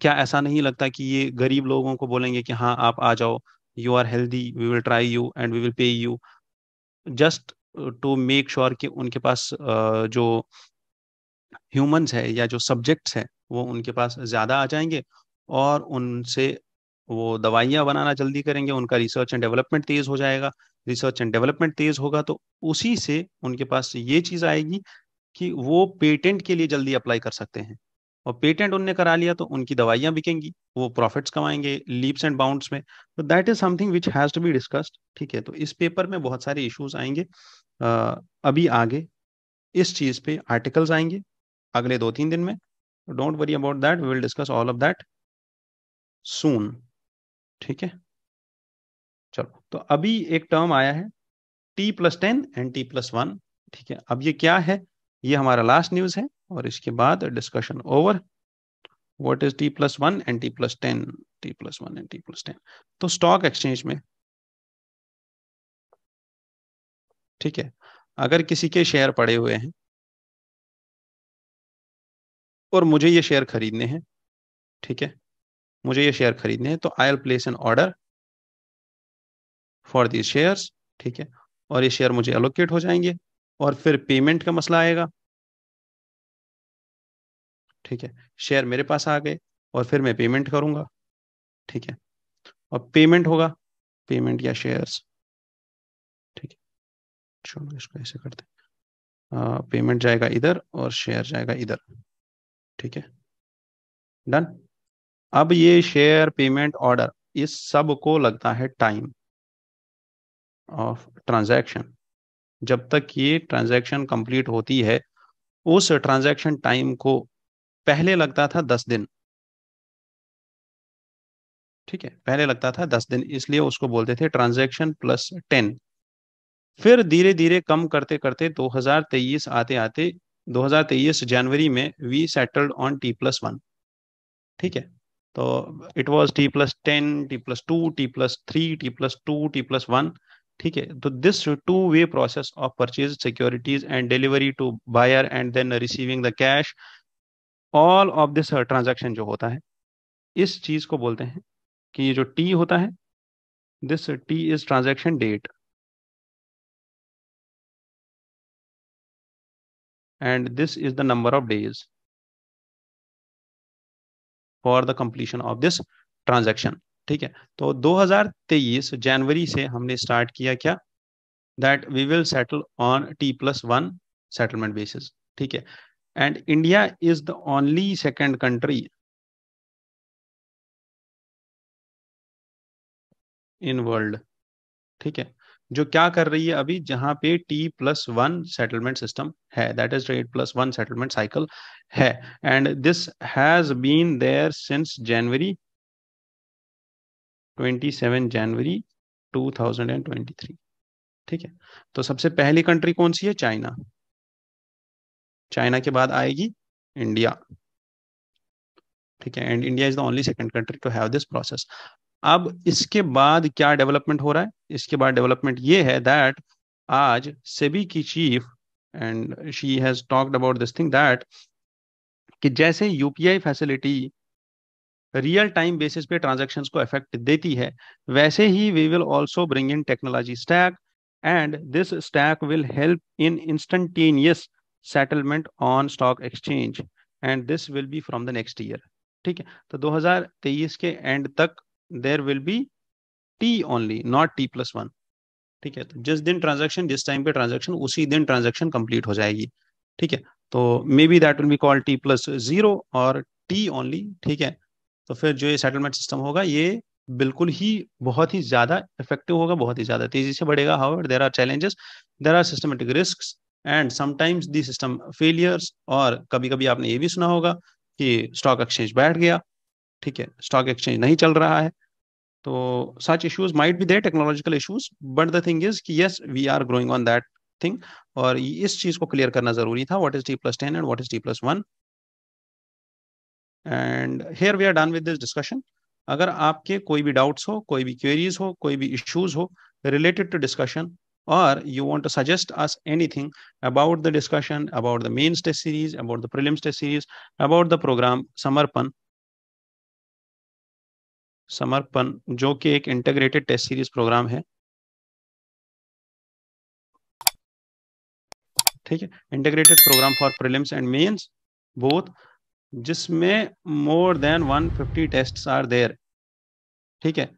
क्या ऐसा नहीं लगता कि ये गरीब लोगों को बोलेंगे कि हाँ आप आ जाओ you are healthy we will try you and we will pay you just to make sure कि उनके पास जो ह्यूमंस है या जो सब्जेक्ट्स हैं वो उनके पास ज़्यादा आ जाएंगे और उनसे वो दवाइयाँ बनाना जल्दी करेंगे उनका रिसर्च एंड डेवलपमेंट तेज़ हो जाएगा रिसर्च एंड डेवलपमेंट तेज होगा तो उसी से उनके पास ये चीज आएगी कि वो पेटेंट के लिए जल्दी अप्लाई कर सकते हैं और पेटेंट उनने करा लिया तो उनकी दवाइयां बिकेंगी वो प्रॉफिट्स कमाएंगे लीप्स एंड बाउंड्स में तो that is something which has to be discussed ठीक है तो इस पेपर में बहुत सारे इश्यूज आएंगे आ, अभी आगे इस चीज पे आर्टिकल्स आएंगे अगले दो तीन दिन में don't worry about that we will discuss all of that soon ठीक है चलो तो अभी एक टर्म आया है T plus ten and T plus one ठीक है अब ये क्या है ये हमारा लास्ट न्यूज है और इसके बाद discussion over what is T plus one and T plus ten T plus one and T plus ten तो स्टॉक एक्सचेंज में ठीक है अगर किसी के शेयर पड़े हुए हैं और मुझे ये शेयर खरीदने हैं ठीक है मुझे ये शेयर खरीदने हैं तो I'll place an order for the shares ठीक है और ये शेयर मुझे एलोकेट हो जाएंगे और फिर पेमेंट का मसला आएगा ठीक है शेयर मेरे पास आ गए और फिर मैं पेमेंट करूंगा ठीक है और पेमेंट होगा पेमेंट या शेयर्स ठीक है इसको ऐसे करते पेमेंट जाएगा इधर और शेयर जाएगा इधर ठीक है डन अब ये शेयर पेमेंट ऑर्डर इस सब को लगता है टाइम ऑफ ट्रांजैक्शन जब तक ये ट्रांजैक्शन कंप्लीट होती है उस ट्रांजैक्शन टाइम को पहले लगता था दस दिन ठीक है पहले लगता था दस दिन इसलिए उसको बोलते थे ट्रांजैक्शन प्लस टेन फिर धीरे धीरे कम करते करते 2023 आते आते 2023 जनवरी में we settled on T plus one ठीक है तो it was T plus ten T plus two T plus three T plus two T plus one ठीक है तो this two way process of purchase securities and delivery to buyer and then receiving the cash all of this transaction जो होता है इस चीज को बोलते हैं कि ये जो टी होता है this T is transaction date and this is the number of days for the completion of this transaction ठीक है तो 2023 जनवरी से हमने स्टार्ट किया क्या that we will settle on T plus one settlement basis ठीक है and India is the only second country in world ठीक है जो क्या कर रही है अभी जहां पे T plus one settlement system है that is at plus one settlement cycle है and this has been there since January 27 January 2023 ठीक है तो सबसे पहली कंट्री कौन सी है चाइना चाइना के बाद आएगी इंडिया ठीक है and India is the only second country to have this process अब इसके बाद क्या डेवलपमेंट हो रहा है इसके बाद डेवलपमेंट ये है दैट आज सेबी की chief and she has talked about this thing that कि जैसे UPI facility real time basis पे ट्रांजेक्शन को इफेक्ट देती है वैसे ही we will also bring in technology stack and this stack will help in instantaneous settlement on stock exchange and this will be from the next year ठीक है तो 2023 के एंड तक there will be T only not T plus one ठीक है तो जिस दिन ट्रांजेक्शन जिस टाइम पे ट्रांजेक्शन उसी दिन ट्रांजेक्शन कंप्लीट हो जाएगी ठीक है तो may be that will be called T plus zero और टी ओनली ठीक है तो फिर जो ये सेटलमेंट सिस्टम होगा ये बिल्कुल ही बहुत ही ज्यादा इफेक्टिव होगा बहुत ही ज्यादा तेजी से बढ़ेगा how there are challenges there are systematic risk and sometimes the system failures और कभी कभी आपने ये भी सुना होगा कि स्टॉक एक्सचेंज बैठ गया ठीक है स्टॉक एक्सचेंज नहीं चल रहा है तो such issues might be there technological issues but the thing is कि yes we are growing on that thing और इस चीज को क्लियर करना जरूरी था what is T plus ten and what is T plus one and here we are done with this discussion अगर आपके कोई भी डाउट्स हो कोई भी क्वेरीज हो कोई भी इश्यूज हो रिलेटेड टू डिस्कशन और you want to suggest us anything about the discussion about the main stage series about the prelims stage series about the program Samarpan Samarpan जो कि एक इंटीग्रेटेड टेस्ट सीरीज प्रोग्राम है ठीक है integrated program for prelims and mains both जिसमें more than 150 test are there ठीक है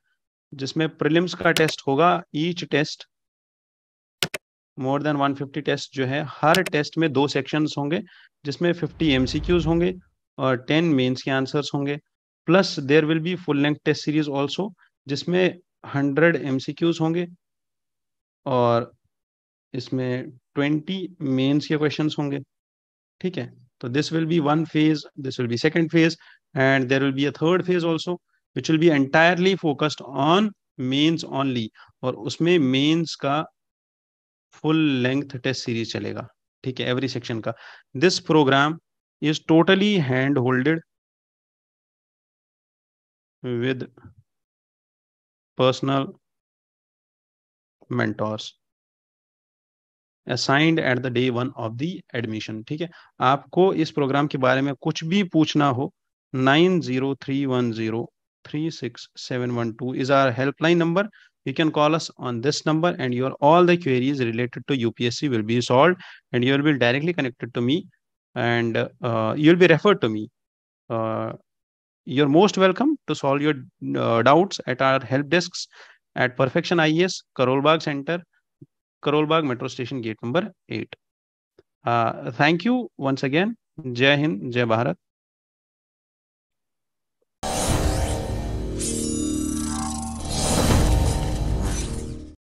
जिसमें प्रिलिम्स का टेस्ट होगा each test more than 150 test जो है हर टेस्ट में दो सेक्शंस होंगे जिसमें 50 एमसीक्यूज होंगे और 10 मेंस के आंसर्स होंगे plus there will be full length test series also जिसमें 100 एमसीक्यूज होंगे और इसमें 20 मेंस के क्वेश्चंस होंगे ठीक है So this will be one phase, this will be second phase, and there will be a third phase also, which will be entirely focused on mains only. Or usme mains ka full length test series chalega. Theke, every section ka. This program is totally hand-holded with personal mentors. Assigned at the day one of the admission ठीक है आपको इस programme के बारे में कुछ भी पूछना हो nine zero three one zero three six seven one two is are helpline number you can call us on this number and your all the queries related to UPSC will be solve and your will directly connected to me and you will be refer to me you most welcome to solve your doubts eight are help desk eight perfection I S Karol Bagh centre Karol Bagh metro station gate number eight thank you once again जय हिंद जय भारत